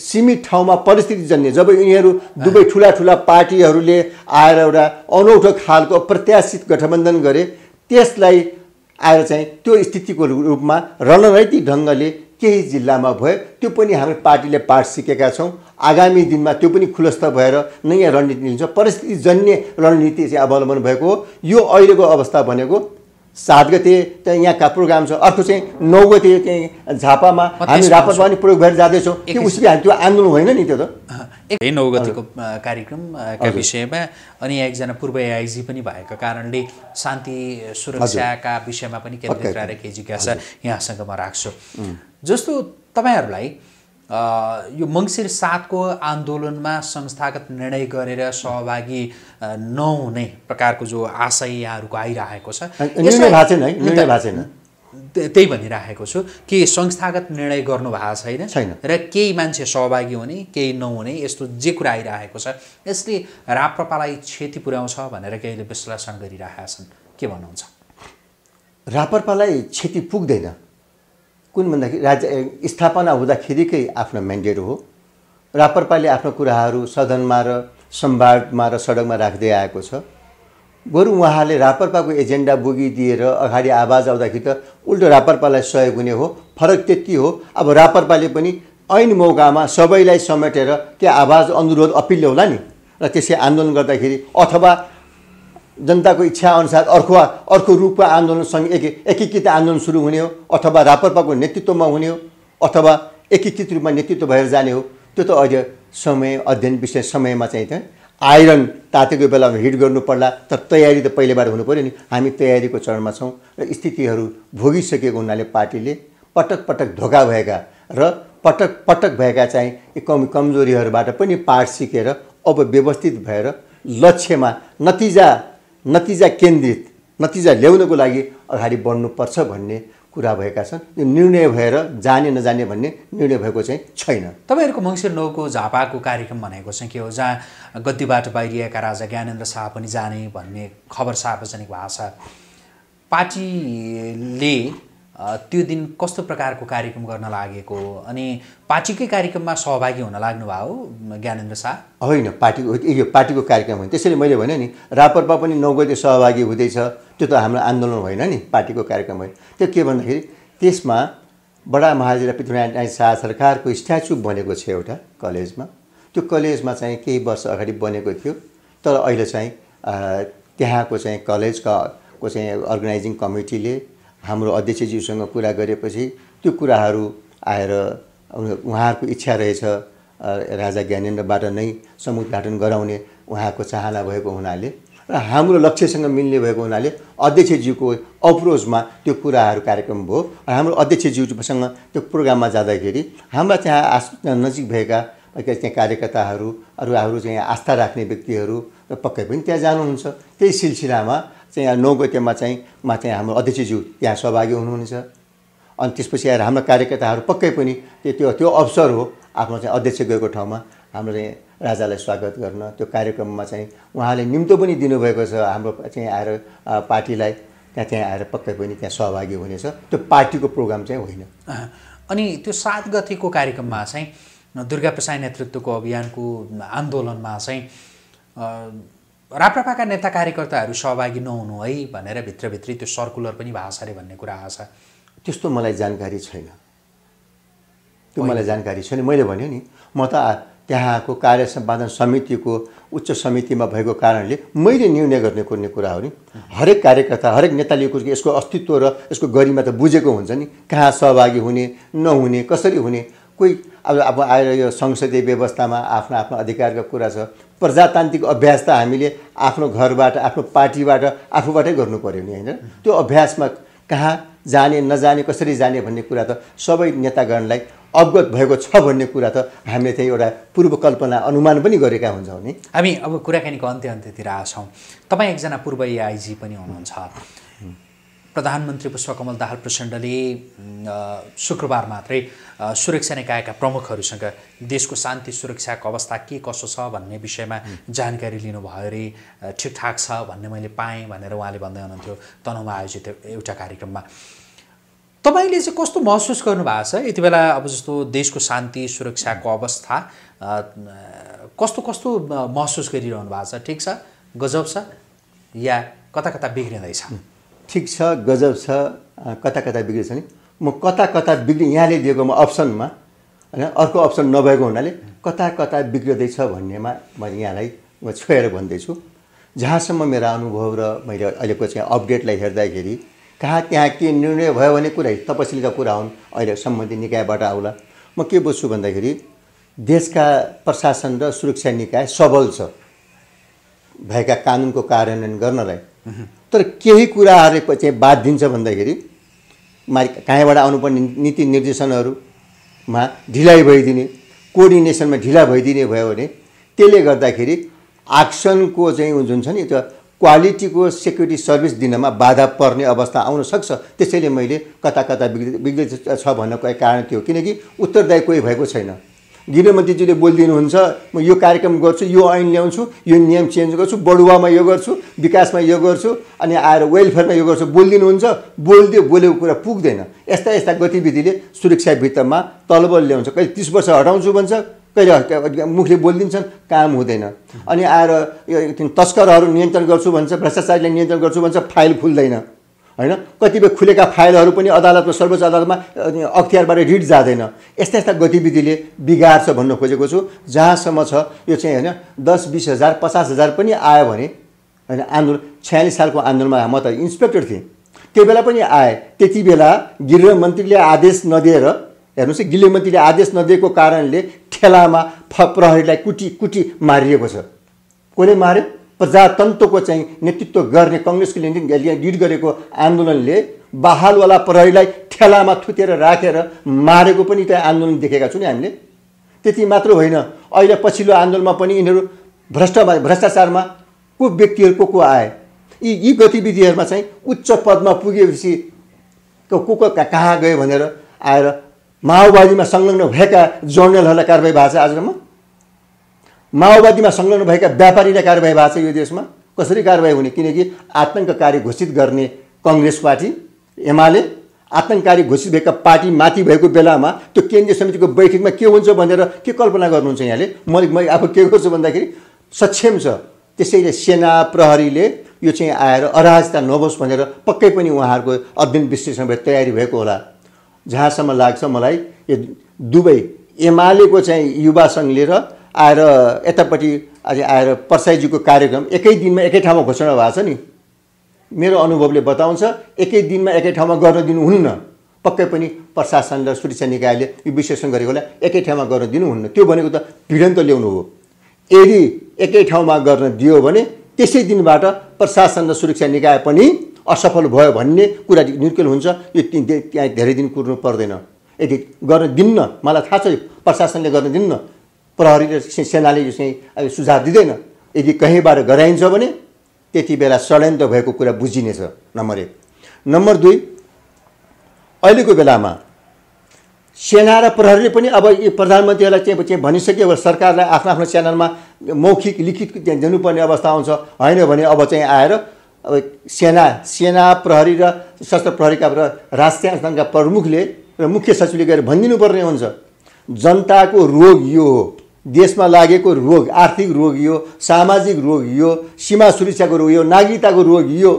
सीमित ठाउँमा परिस्थिति जन्ने जब यिनीहरू दुवै ठुला ठुला पार्टीहरूले आएर एउटा अनौठो खालको अप्रत्याशित गठबन्धन गरे त्यसलाई आएर चाहिँ त्यो स्थितिको रूपमा रणनैतिक ढङ्गले केही जिल्लामा भयो त्यो पनि हाम्रो पार्टीले पाठ सिकेका छौँ आगामी दिनमा त्यो पनि खुलस्त भएर नयाँ रणनीति लिन्छ जन्य रणनीति चाहिँ अवलम्बन भएको हो यो अहिलेको अवस्था भनेको सात गते त्यहाँ यहाँका प्रोग्राम छ अर्को चाहिँ नौ गते त्यहाँ झापामा हामी रापरमा पनि प्रयोग भएर जाँदैछौँ कि उसले हामी त्यो आन्दोलन होइन नि त्यो त नौ गतिको कार्यक्रमका विषयमा अनि एकजना पूर्व एआइजी पनि भएको कारणले शान्ति सुरक्षाका विषयमा पनि केन्द्रित रहेर केही जिज्ञासा यहाँसँग म राख्छु जस्तो तपाईँहरूलाई यो मङ्सिर सातको आन्दोलनमा संस्थागत निर्णय गरेर सहभागी नहुने प्रकारको जो आशय यहाँहरूको आइरहेको छ त्यही भनिराखेको छु कि संस्थागत निर्णय गर्नु भएको छैन छैन र केही मान्छे सहभागी हुने केही नहुने यस्तो जे कुरा आइरहेको छ यसले राप्रपालाई क्षति पुर्याउँछ भनेर केहीले विश्लेषण गरिरहेका छन् के भन्नुहुन्छ रापरपालाई क्षति पुग्दैन कुन भन्दाखेरि राज्य स्थापना हुँदाखेरिकै आफ्नो म्यान्डेट हो रापरपाले आफ्नो कुराहरू सदनमा र सम्वादमा र सडकमा राख्दै आएको छ बरु उहाँले रापरपाको एजेन्डा बोगिदिएर अगाडि आवाज आउँदाखेरि त उल्टो रापरपालाई सहयोग हुने हो फरक त्यति हो अब रापरपाले पनि ऐन मौकामा सबैलाई समेटेर त्यो आवाज अनुरोध अपिल ल्याउला नि र त्यसै आन्दोलन गर्दाखेरि अथवा जनताको इच्छा अनुसार अर्को अर्को रूपको आन्दोलनसँग एक एकीकृत आन्दोलन सुरु हुने हो अथवा रापरपाको नेतृत्वमा हुने हो अथवा एकीकृत रूपमा नेतृत्व भएर जाने हो त्यो त अहिले समय अध्ययन विषय समयमा चाहिँ त आइरन तातेको बेलामा हिट गर्नु पर्ला तर तयारी त पहिलेबाट हुनु पऱ्यो नि हामी तयारीको चरणमा छौँ र स्थितिहरू भोगिसकेको हुनाले पार्टीले पटक पटक धोका भएका र पटक पटक भएका चाहिँ यी कम कमजोरीहरूबाट पनि पाठ सिकेर अब व्यवस्थित भएर लक्ष्यमा नतिजा नतिजा केन्द्रित नतिजा ल्याउनको लागि अगाडि बढ्नुपर्छ भन्ने कुरा भएका छन् यो निर्णय भएर जाने नजाने भन्ने निर्णय भएको चाहिँ छैन तपाईँहरूको मङ्सिर नौको झापाको कार्यक्रम भनेको चाहिँ के हो जहाँ गद्दीबाट बाहिरिएका राजा ज्ञानेन्द्र शाह पनि जाने भन्ने खबर सार्वजनिक भएको छ पार्टीले त्यो दिन कस्तो प्रकारको कार्यक्रम गर्न लागेको अनि पार्टीकै कार्यक्रममा सहभागी हुन लाग्नुभयो ज्ञानेन्द्र शाह होइन पार्टीको यो पार्टीको कार्यक्रम होइन त्यसैले मैले भने नि रापरमा पनि नौ गते सहभागी हुँदैछ त्यो त हाम्रो आन्दोलन होइन नि पार्टीको कार्यक्रम होइन त्यो के भन्दाखेरि त्यसमा बडा महाजी र पृथ्वीनारायण शाह सरकारको स्ट्याचु बनेको छ एउटा कलेजमा त्यो कलेजमा चाहिँ केही वर्ष अगाडि बनेको थियो तर अहिले चाहिँ त्यहाँको चाहिँ कलेजका को चाहिँ अर्गनाइजिङ कमिटीले हाम्रो अध्यक्षज्यूसँग कुरा गरेपछि त्यो कुराहरू आएर उहाँहरूको इच्छा रहेछ राजा ज्ञानेन्द्रबाट नै समुद्घाटन गराउने उहाँको चाहना भएको हुनाले र हाम्रो लक्ष्यसँग मिल्ने भएको हुनाले अध्यक्षज्यूको अप्रोचमा त्यो कुराहरू कार्यक्रम भयो र हाम्रो अध्यक्षज्यूसँग त्यो प्रोग्राममा जाँदाखेरि हाम्रा त्यहाँ आस नजिक भएका त्यहाँ कार्यकर्ताहरू अरू अरू चाहिँ आस्था राख्ने व्यक्तिहरू र पक्कै पनि त्यहाँ जानुहुन्छ त्यही सिलसिलामा चाहिँ यहाँ नौ गतेमा चाहिँ मा चाहिँ हाम्रो अध्यक्षज्यू यहाँ सहभागी हुनुहुनेछ अनि त्यसपछि आएर हाम्रो कार्यकर्ताहरू पक्कै पनि त्यो त्यो त्यो अवसर हो आफ्नो चाहिँ अध्यक्ष गएको ठाउँमा हाम्रो चाहिँ राजालाई स्वागत गर्न त्यो कार्यक्रममा चाहिँ उहाँले निम्तो पनि दिनुभएको छ हाम्रो चाहिँ आएर पार्टीलाई त्यहाँ त्यहाँ आएर पक्कै पनि त्यहाँ सहभागी हुनेछ त्यो पार्टीको प्रोग्राम चाहिँ होइन अनि त्यो सात गतिको कार्यक्रममा चाहिँ दुर्गा प्रसाद नेतृत्वको अभियानको आन्दोलनमा चाहिँ राप्रपाका नेता कार्यकर्ताहरू सहभागी नहुनु है भनेर भित्रभित्रै त्यो सर्कुलर पनि भएको छ अरे भन्ने कुरा आएको त्यस्तो मलाई जानकारी छैन त्यो मलाई जानकारी छैन मैले भन्यो नि म त त्यहाँको कार्य सम्पादन समितिको उच्च समितिमा भएको कारणले मैले निर्णय गर्ने कुर्ने कुरा हो नि हरेक कार्यकर्ता हरेक नेताले कुरो यसको अस्तित्व र यसको गरिमा त बुझेको हुन्छ नि कहाँ सहभागी हुने नहुने कसरी हुने कोही अब अब आएर यो संसदीय व्यवस्थामा आफ्नो आफ्नो अधिकारको कुरा छ प्रजातान्त्रिक अभ्यास त हामीले आफ्नो घरबाट आफ्नो पार्टीबाट आफूबाटै गर्नु पऱ्यो नि होइन त्यो अभ्यासमा कहाँ जाने नजाने कसरी जाने भन्ने कुरा त सबै नेतागणलाई अवगत भएको छ भन्ने कुरा त हामीले त्यही एउटा पूर्वकल्पना अनुमान पनि गरेका हुन्छौँ नि हामी अब कुराकानीको अन्त्य अन्त्यतिर आछौँ तपाईँ एकजना पूर्व एआइजी पनि हुनुहुन्छ प्रधानमन्त्री पुष्पकमल दाहाल प्रचण्डले शुक्रबार मात्रै सुरक्षा निकायका प्रमुखहरूसँग देशको शान्ति सुरक्षाको अवस्था के कसो छ भन्ने विषयमा जानकारी लिनुभयो अरे ठिकठाक छ भन्ने मैले पाएँ भनेर उहाँले भन्दै हुनुहुन्थ्यो तनहुमा आयोजित एउटा कार्यक्रममा तपाईँले चाहिँ कस्तो महसुस गर्नुभएको छ यति बेला अब जस्तो देशको शान्ति सुरक्षाको अवस्था कस्तो कस्तो महसुस गरिरहनु भएको छ ठिक छ गजब छ या कता कता बिग्रिँदैछ ठिक छ गजब छ कता कता बिग्रिन्छ नि म कता कता बिग्रि यहाँले दिएको म अप्सनमा होइन अर्को अप्सन नभएको हुनाले कता कता बिग्रिँदैछ भन्नेमा मैले यहाँलाई म छोएर भन्दैछु जहाँसम्म मेरो अनुभव र मैले अहिलेको चाहिँ अपडेटलाई हेर्दाखेरि कहाँ त्यहाँ के निर्णय भयो भने कुरै तपसिलका कुरा हुन् अहिले सम्बन्धित निकायबाट आउला म के बुझ्छु भन्दाखेरि देशका प्रशासन र सुरक्षा निकाय सबल छ भएका कानुनको कार्यान्वयन गर्नलाई तर केही कुराहरू चाहिँ बाध दिन्छ भन्दाखेरि मा कहीँबाट आउनुपर्ने नीति निर्देशनहरूमा ढिलाइ भइदिने कोअर्डिनेसनमा ढिला भइदिने भयो भने त्यसले गर्दाखेरि एक्सनको चाहिँ जुन छ नि त्यो क्वालिटीको सेक्युरिटी सर्भिस दिनमा बाधा पर्ने अवस्था आउन सक्छ त्यसैले मैले कता कता बिग्रि छ भन्नको कारण त्यो किनकि उत्तरदायी कोही भएको छैन गृहमन्त्रीजीले बोलिदिनुहुन्छ म यो कार्यक्रम गर्छु यो ऐन ल्याउँछु यो नियम चेन्ज गर्छु बडुवामा यो गर्छु विकासमा यो गर्छु अनि आएर वेलफेयरमा यो गर्छु बोलिदिनुहुन्छ बोलिदियो बोलेको कुरा पुग्दैन यस्ता यस्ता गतिविधिले सुरक्षा भित्तमा तलबल ल्याउँछ कहिले तिस वर्ष हटाउँछु भन्छ कहिले मुखले बोलिदिन्छन् काम हुँदैन अनि आएर यो तस्करहरू नियन्त्रण गर्छु भन्छ भ्रष्टाचारीलाई नियन्त्रण गर्छु भन्छ फाइल खुल्दैन होइन कतिपय खुलेका फाइलहरू पनि अदालतमा सर्वोच्च अदालतमा अख्तियारबाट रिट जाँदैन यस्ता यस्ता गतिविधिले बिगार्छ भन्न खोजेको छु जहाँसम्म छ यो चाहिँ होइन दस बिस हजार पचास हजार पनि आयो भने होइन आन्दोलन छयालिस सालको आन्दोलनमा म त इन्सपेक्टर थिएँ त्यो बेला पनि आए त्यति बेला गृहमन्त्रीले आदेश नदिएर हेर्नुहोस् है गृहमन्त्रीले आदेश नदिएको कारणले ठेलामा फ प्रहरीलाई कुटी कुटी मारिएको छ कसले मार्यो प्रजातन्त्रको चाहिँ नेतृत्व गर्ने कङ्ग्रेसको लिड गरेको आन्दोलनले बहालवाला प्रहरीलाई ठेलामा थुतेर राखेर मारेको पनि त्यो आन्दोलन देखेका छौँ नि हामीले त्यति मात्र होइन अहिले पछिल्लो आन्दोलनमा पनि यिनीहरू भ्रष्ट भ्रष्टाचारमा को व्यक्तिहरूको को आए यी यी गतिविधिहरूमा चाहिँ उच्च पदमा पुगेपछि को को कहाँ गयो भनेर आएर माओवादीमा संलग्न भएका जर्नलहरूलाई कारवाही भएको छ आजसम्म माओवादीमा संलग्न भएका व्यापारीलाई कारवाही भएको छ यो देशमा कसरी कारवाही हुने किनकि आतङ्ककारी घोषित गर्ने कङ्ग्रेस पार्टी एमाले आतङ्ककारी घोषित भएका पार्टी माथि भएको बेलामा त्यो केन्द्रीय समितिको बैठकमा के हुन्छ भनेर के कल्पना गर्नुहुन्छ यहाँले मैले मैले आफू के गर्छु भन्दाखेरि सक्षम छ त्यसैले सेना प्रहरीले यो चाहिँ आएर अराजता नहोस् भनेर पक्कै पनि उहाँहरूको अध्ययन विश्लेषण भएर तयारी भएको होला जहाँसम्म लाग्छ मलाई यो दुवै एमालेको चाहिँ युवा सङ्घले र आएर यतापट्टि आज आएर पर्साइजीको कार्यक्रम एकै दिनमा एकै ठाउँमा घोषणा भएको छ नि मेरो अनुभवले बताउँछ एकै दिनमा एकै ठाउँमा गर्न दिनुहुन्न पक्कै पनि प्रशासन र सुरक्षा निकायले यो विश्लेषण गरेकोलाई एकै ठाउँमा गर्न दिनुहुन्न त्यो भनेको त भिडन्त ल्याउनु हो यदि एकै ठाउँमा गर्न दियो भने त्यसै दिनबाट प्रशासन र सुरक्षा निकाय पनि असफल भयो भन्ने कुरा निक्केल हुन्छ यो त्यहाँ धेरै दिन कुर्नु पर्दैन यदि गर्न दिन्न मलाई थाहा छ प्रशासनले गर्न दिन्न प्रहरी र सेनाले यो चाहिँ सुझाव दिँदैन यदि कहीँबाट गराइन्छ भने त्यति बेला षड्यन्त्र भएको कुरा बुझिनेछ नम्बर एक नम्बर दुई अहिलेको बेलामा सेना र प्रहरीले पनि अब यो प्रधानमन्त्रीहरूलाई चाहिँ चाहिँ भनिसक्यो अब सरकारलाई आफ्नो आफ्नो च्यानलमा मौखिक लिखित दिनुपर्ने अवस्था आउँछ होइन भने अब चाहिँ आएर अब सेना सेना प्रहरी र सशस्त्र प्रहरीका र राष्ट्रिय संस्थानका प्रमुखले र मुख्य सचिवले गएर पर्ने हुन्छ जनताको रोग यो हो देशमा लागेको रोग आर्थिक रोग यो सामाजिक रोग यो सीमा सुरक्षाको रोग यो नागरिकताको रोग यो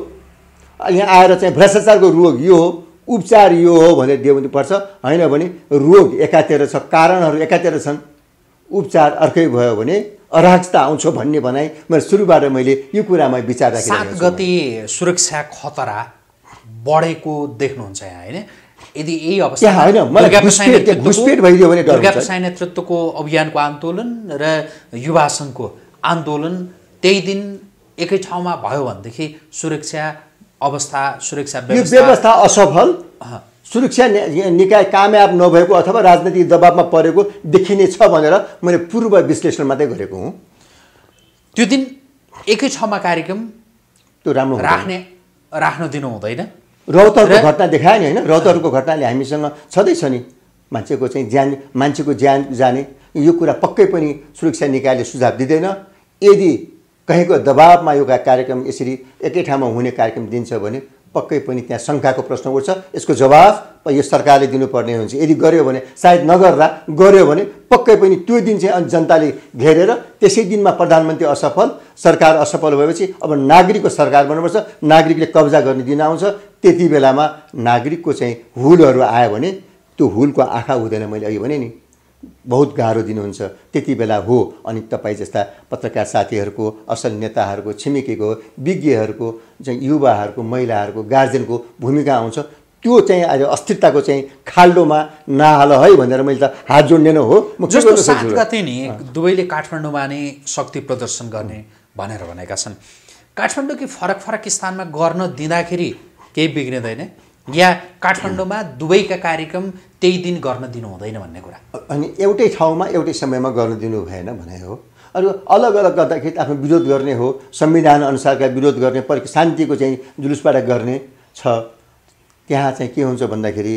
अनि आएर चाहिँ भ्रष्टाचारको रोग यो हो उपचार यो हो भनेर दियो भने पर्छ होइन भने रोग एकातिर छ कारणहरू एकातिर छन् उपचार अर्कै भयो भने अराजता आउँछ भन्ने भनाइ मैले सुरुबाट मैले यो कुरामा विचार राखेँ गति सुरक्षा खतरा बढेको देख्नुहुन्छ यहाँ होइन यदि यही अवस्था नेतृत्वको अभियानको आन्दोलन र युवा सङ्घको आन्दोलन त्यही दिन एकै ठाउँमा भयो भनेदेखि सुरक्षा अवस्था सुरक्षा व्यवस्था असफल सुरक्षा निकाय कामयाब नभएको अथवा राजनैतिक दबाबमा परेको देखिने छ भनेर मैले पूर्व विश्लेषण मात्रै गरेको हुँ त्यो दिन एकै ठाउँमा कार्यक्रम त्यो राम्रो राख्ने राख्न दिनु हुँदैन रौतहरूको घटना देखायो नि होइन रौतहरूको घटनाले हामीसँग छँदैछ नि मान्छेको चाहिँ ज्यान मान्छेको ज्यान जाने यो कुरा पक्कै पनि सुरक्षा निकायले सुझाव दिँदैन यदि कहीँको दबावमा यो कार्यक्रम यसरी एकै ठाउँमा हुने कार्यक्रम दिन्छ भने पक्कै पनि त्यहाँ शङ्काको प्रश्न उठ्छ यसको जवाफ यो सरकारले दिनुपर्ने हुन्छ यदि गर्यो भने सायद नगर्दा गर्यो भने पक्कै पनि त्यो दिन चाहिँ जनताले घेरेर त्यसै दिनमा प्रधानमन्त्री असफल सरकार असफल भएपछि अब नागरिकको सरकार बन्नुपर्छ नागरिकले कब्जा गर्ने दिन आउँछ त्यति बेलामा नागरिकको चाहिँ हुलहरू आयो भने त्यो हुलको आँखा हुँदैन मैले अघि भने नि बहुत गाह्रो दिनुहुन्छ त्यति बेला हो अनि तपाईँ जस्ता पत्रकार साथीहरूको असल नेताहरूको छिमेकीको विज्ञहरूको चाहिँ युवाहरूको महिलाहरूको गार्जेनको भूमिका आउँछ त्यो चाहिँ अहिले अस्थिरताको चाहिँ खाल्डोमा नहाल है भनेर मैले त हात जोड्ने नै हो जस्तो गते नि दुवैले काठमाडौँमा नै शक्ति प्रदर्शन गर्ने भनेर भनेका छन् काठमाडौँ कि फरक फरक स्थानमा गर्न दिँदाखेरि केही बिग्रिँदैन या काठमाडौँमा दुवैका कार्यक्रम त्यही दिन गर्न दिनु हुँदैन भन्ने कुरा अनि एउटै ठाउँमा एउटै समयमा गर्न दिनु भएन भने हो अरू अलग अलग गर्दाखेरि आफ्नो विरोध गर्ने हो संविधान अनुसारका विरोध गर्ने पर शान्तिको चाहिँ जुलुसबाट गर्ने छ त्यहाँ चाहिँ के हुन्छ भन्दाखेरि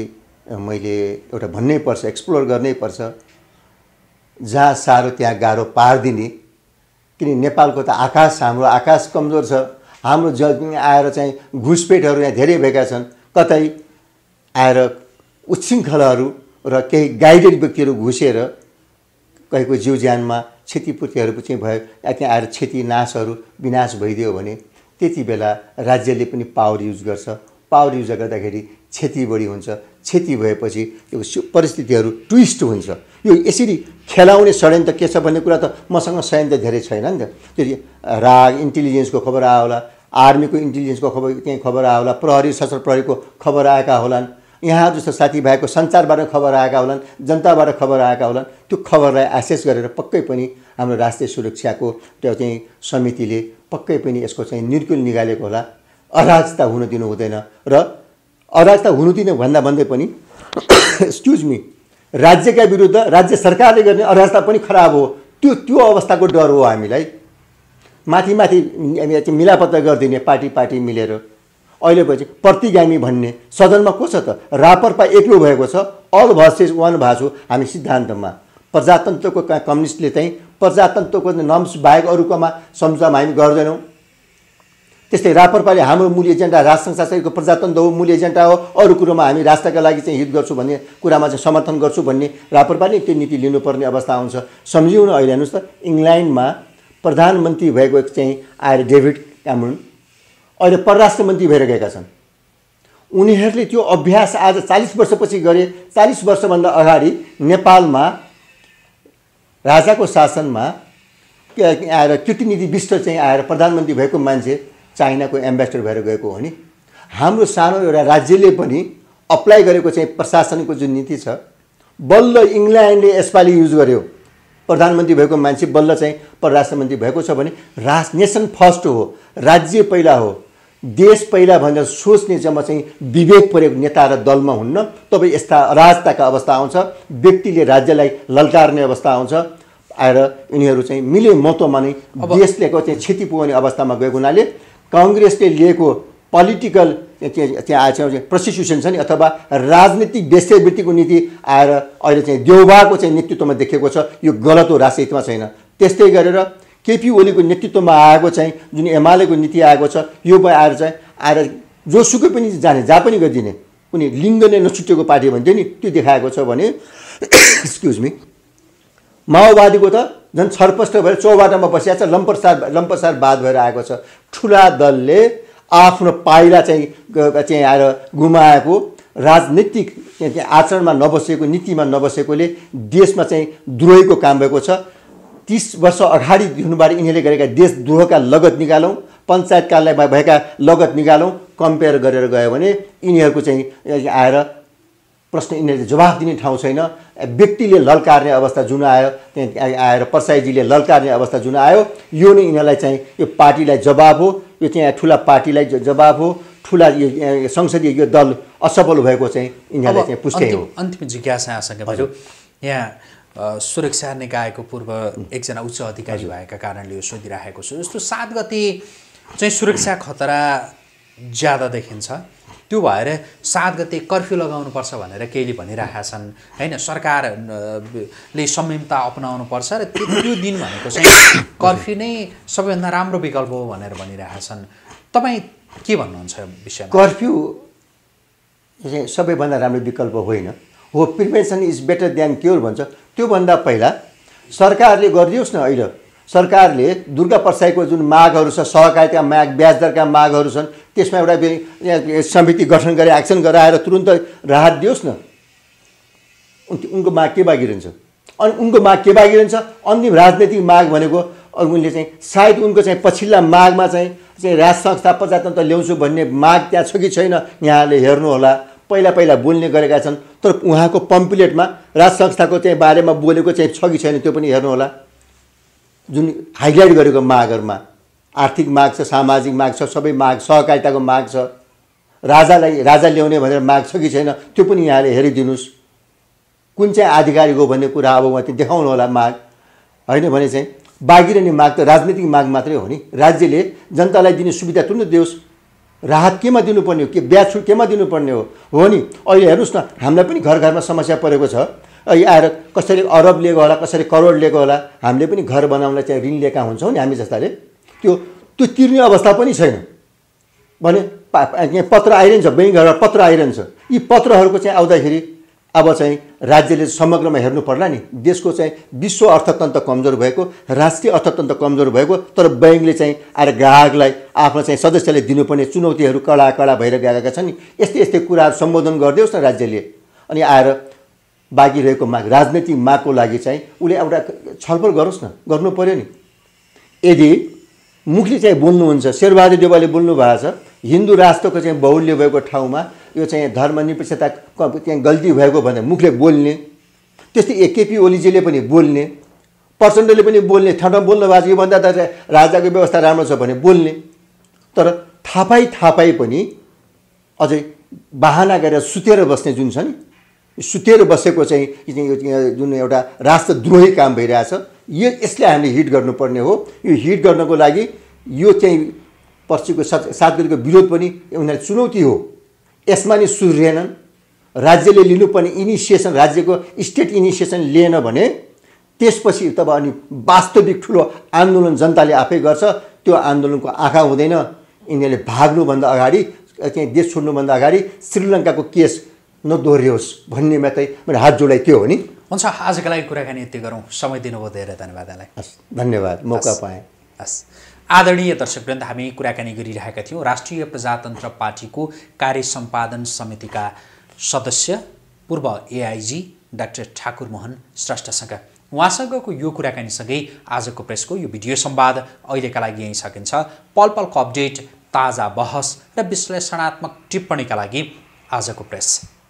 मैले एउटा भन्नै पर्छ एक्सप्लोर गर्नै पर्छ जहाँ साह्रो त्यहाँ गाह्रो पारिदिने किन नेपालको त आकाश हाम्रो आकाश कमजोर छ हाम्रो ज आएर चाहिँ घुसपेटहरू यहाँ धेरै भएका छन् कतै आएर उच्छृङ्खलाहरू र केही गाइडेड व्यक्तिहरू घुसेर कहीँको जीव ज्यानमा क्षतिपूर्तिहरू चाहिँ भयो या त्यहाँ आएर क्षति नाशहरू विनाश भइदियो भने त्यति बेला राज्यले पनि पावर युज गर्छ पावर युज गर्दाखेरि क्षति बढी हुन्छ क्षति भएपछि त्यो परिस्थितिहरू ट्विस्ट हुन्छ यो यसरी खेलाउने षड्यन्त्र के छ भन्ने कुरा त मसँग षड्यन्त्र धेरै छैन नि त त्यो राग इन्टेलिजेन्सको खबर आयो होला आर्मीको इन्टेलिजेन्सको खबर त्यहीँ खबर आयो होला प्रहरी सशस्त्र प्रहरीको खबर आएका होलान् यहाँ जस्तो साथीभाइको सञ्चारबाट खबर आएका होलान् जनताबाट खबर आएका होलान् त्यो खबरलाई एसेस गरेर पक्कै पनि हाम्रो राष्ट्रिय सुरक्षाको त्यो चाहिँ समितिले पक्कै पनि यसको चाहिँ निर्कुल निकालेको होला अराजता हुन दिनु हुँदैन र अराजता हुनु दिनु भन्दा भन्दै पनि एक्सक्युज मी राज्यका विरुद्ध राज्य सरकारले गर्ने अराजता पनि खराब हो त्यो त्यो अवस्थाको डर हो हामीलाई माथि माथि मिलापत्र गरिदिने पार्टी पार्टी मिलेर अहिले पछि प्रतिगामी भन्ने सदनमा को छ त रापरपा एक्लो भएको छ अल भर्सेस वान भएको हामी सिद्धान्तमा प्रजातन्त्रको कम्युनिस्टले चाहिँ प्रजातन्त्रको नम्स बाहेक अरूकोमा सम्झौमा हामी गर्दैनौँ त्यस्तै रापरपाले हाम्रो मूल एजेन्डा राष्ट्र प्रजातन्त्र हो मूल एजेन्डा हो अरू कुरोमा हामी राष्ट्रका लागि चाहिँ हित गर्छु भन्ने कुरामा चाहिँ समर्थन गर्छु भन्ने रापरपाले त्यो नीति लिनुपर्ने अवस्था आउँछ सम्झिउँ अहिले हेर्नुहोस् त इङ्ल्यान्डमा प्रधानमन्त्री भएको चाहिँ आएर डेभिड क्यामरुन अहिले परराष्ट्र मन्त्री भएर गएका छन् उनीहरूले त्यो अभ्यास आज चालिस वर्षपछि गरे चालिस वर्षभन्दा अगाडि नेपालमा राजाको शासनमा आएर कृतिनिधि विष्ट चाहिँ आएर प्रधानमन्त्री भएको मान्छे चाइनाको एम्बेसडर भएर गएको हो नि हाम्रो सानो एउटा राज्यले पनि अप्लाई गरेको चाहिँ प्रशासनको जुन नीति छ बल्ल इङ्ल्यान्डले यसपालि युज गर्यो प्रधानमन्त्री भएको मान्छे बल्ल चाहिँ परराष्ट्र मन्त्री भएको छ भने रा नेसन फर्स्ट हो राज्य पहिला हो देश पहिला भनेर सोच्ने जम्मा चाहिँ विवेक परेको नेता र दलमा हुन्न तब यस्ता अराजताका अवस्था आउँछ व्यक्तिले राज्यलाई ललकार्ने अवस्था आउँछ आएर यिनीहरू चाहिँ मिले महत्त्वमा नै देशले चाहिँ क्षति पुग्ने अवस्थामा गएको हुनाले कङ्ग्रेसले लिएको पोलिटिकल के त्यहाँ आएछ चाहिँ प्रसिक्युसन छ नि अथवा राजनीतिक वेश्यावृत्तिको नीति आएर अहिले चाहिँ देउबाको चाहिँ नेतृत्वमा देखेको छ यो गलत हो राजनीतिमा छैन त्यस्तै गरेर केपी ओलीको नेतृत्वमा आएको चाहिँ जुन एमालेको नीति आएको छ यो आएर चाहिँ आएर जोसुकै पनि जाने जहाँ पनि गरिदिने कुनै लिङ्ग नै नछुटेको पार्टी भन्थ्यो नि त्यो देखाएको छ भने एक्सक्युज मी माओवादीको त झन् छरपष्ट भएर चौबाटमा बसिरहेको छ लम्पसार लम्पसार बाद भएर आएको छ ठुला दलले आफ्नो पाइला चाहिँ चाहिँ आएर गुमाएको राजनीतिक आचरणमा नबसेको नीतिमा नबसेकोले देशमा चाहिँ द्रोहीको काम भएको छ तिस वर्ष अगाडि हुनुबाट यिनीहरूले गरेका देश द्रोहका लगत निकालौँ पञ्चायत कार्यालयमा भएका लगत निकालौँ कम्पेयर गरेर गयो भने यिनीहरूको चाहिँ आएर प्रश्न यिनीहरूले जवाफ दिने ठाउँ छैन व्यक्तिले लल्कार्ने अवस्था जुन आयो त्यहाँ आएर पर्साईजीले लल्कार्ने अवस्था जुन आयो यो नै यिनीहरूलाई चाहिँ यो पार्टीलाई जवाब हो यो चाहिँ ठुला पार्टीलाई जवाब हो ठुला यो संसदीय यो दल असफल भएको चाहिँ यिनीहरूले चाहिँ पुष्टि हो अन्तिम जिज्ञासा आशंका यहाँ सुरक्षा निकायको पूर्व एकजना उच्च अधिकारी भएका कारणले यो सोधिराखेको छु जस्तो सात गते चाहिँ सुरक्षा खतरा ज्यादा देखिन्छ त्यो भएर सात गते कर्फ्यू लगाउनुपर्छ भनेर केहीले भनिरहेका छन् होइन सरकारले संयमता पर्छ र त्यो त्यो दिन भनेको चाहिँ कर्फ्यू नै सबैभन्दा राम्रो विकल्प हो भनेर भनिरहेका छन् तपाईँ के भन्नुहुन्छ विषय कर्फ्यू चाहिँ सबैभन्दा राम्रो विकल्प होइन हो prevention is better than cure भन्छ त्योभन्दा पहिला सरकारले गरिदियोस् न अहिले सरकारले दुर्गा परसाईको जुन मागहरू छ सहकारीका माग ब्याज दरका मागहरू छन् त्यसमा एउटा समिति गठन गरेर एक्सन गराएर तुरन्त राहत दियोस् न उनको माग के बाँकी रहन्छ अनि उनको माग के बाँकी रहन्छ अन्तिम राजनैतिक माग भनेको उनले चाहिँ सायद उनको चाहिँ पछिल्ला मागमा चाहिँ चाहिँ राज संस्था प्रजातन्त्र ल्याउँछु भन्ने माग त्यहाँ छ कि छैन यहाँले हेर्नुहोला पहिला पहिला बोल्ने गरेका छन् तर उहाँको पम्पलेटमा राज संस्थाको चाहिँ बारेमा बोलेको चाहिँ छ कि छैन त्यो पनि हेर्नुहोला जुन हाइलाइट गरेको मागहरूमा आर्थिक माग छ सामाजिक माग छ सबै माग सहकारिताको माग छ राजालाई राजा ल्याउने भनेर माग छ कि छैन त्यो पनि यहाँले हेरिदिनुहोस् कुन चाहिँ आधिकारिक हो भन्ने कुरा अब उहाँ त्यो देखाउनु होला माग होइन भने चाहिँ बाँकी रहने माग त राजनीतिक माग मात्रै हो नि राज्यले जनतालाई दिने सुविधा तुरन्त दियोस् राहत केमा दिनुपर्ने हो के ब्याज छुट केमा दिनुपर्ने हो हो नि अहिले हेर्नुहोस् न हामीलाई पनि घर घरमा समस्या परेको छ अहिले आएर कसरी अरब लिएको होला कसरी करोड लिएको होला हामीले पनि घर बनाउनलाई चाहिँ ऋण लिएका हुन्छौँ नि हामी जस्ताले त्यो त्यो तिर्ने अवस्था पनि छैन भने पत्र आइरहन्छ ब्याङ्कहरूबाट पत्र आइरहन्छ यी पत्रहरूको चाहिँ आउँदाखेरि अब चाहिँ राज्यले समग्रमा हेर्नु पर्ला नि देशको चाहिँ विश्व अर्थतन्त्र कमजोर भएको राष्ट्रिय अर्थतन्त्र कमजोर भएको तर ब्याङ्कले चाहिँ आएर ग्राहकलाई आफ्नो चाहिँ सदस्यले दिनुपर्ने चुनौतीहरू कडा कडा भएर गएका छन् नि यस्तै यस्तै कुराहरू सम्बोधन गरिदियोस् न राज्यले अनि आएर बाँकी रहेको माग राजनैतिक मागको लागि चाहिँ उसले एउटा छलफल गरोस् न गर्नु पऱ्यो नि यदि मुखले चाहिँ बोल्नुहुन्छ शेरबहादुर देवालले बोल्नु भएको छ हिन्दू राष्ट्रको चाहिँ बहुल्य भएको ठाउँमा यो चाहिँ धर्मनिरपेक्षता त्यहाँ गल्ती भएको भने मुखले बोल्ने त्यस्तै ए केपी ओलीजीले पनि बोल्ने प्रचण्डले पनि बोल्ने ठाउँमा बोल्नु भएको छ योभन्दा त राजाको व्यवस्था राम्रो छ भने बोल्ने तर थापाई थापाई पनि अझै बाहना गरेर सुतेर बस्ने जुन छ नि सुतेर बसेको चाहिँ जुन एउटा राष्ट्रद्रोही काम भइरहेछ यो यसले हामीले हिट गर्नुपर्ने हो यो हिट गर्नको लागि यो चाहिँ पछिको सात गरीको विरोध पनि उनीहरू चुनौती हो यसमा नि सुध्रेनन् राज्यले लिनुपर्ने इनिसिएसन राज्यको स्टेट इनिसिएसन लिएन भने त्यसपछि तब अनि वास्तविक ठुलो आन्दोलन जनताले आफै गर्छ त्यो आन्दोलनको आँखा हुँदैन यिनीहरूले भाग्नुभन्दा अगाडि चाहिँ देश छोड्नुभन्दा अगाडि श्रीलङ्काको केस नदोहोरियोस् भन्ने मात्रै मेरो हात जोडाइ त्यो हो नि हुन्छ आजको लागि कुराकानी यति गरौँ समय दिनुभयो धेरै धन्यवाद यसलाई हस् धन्यवाद मौका पाएँ हस् आदरणीय दर्शकवृन्द हामी कुराकानी गरिरहेका थियौँ राष्ट्रिय प्रजातन्त्र पार्टीको कार्य सम्पादन समितिका सदस्य पूर्व एआइजी डाक्टर ठाकुर मोहन श्रेष्ठसँग उहाँसँगको यो कुराकानीसँगै आजको प्रेसको यो भिडियो संवाद अहिलेका लागि यहीँ सकिन्छ पल पलको अपडेट ताजा बहस र विश्लेषणात्मक टिप्पणीका लागि आजको प्रेस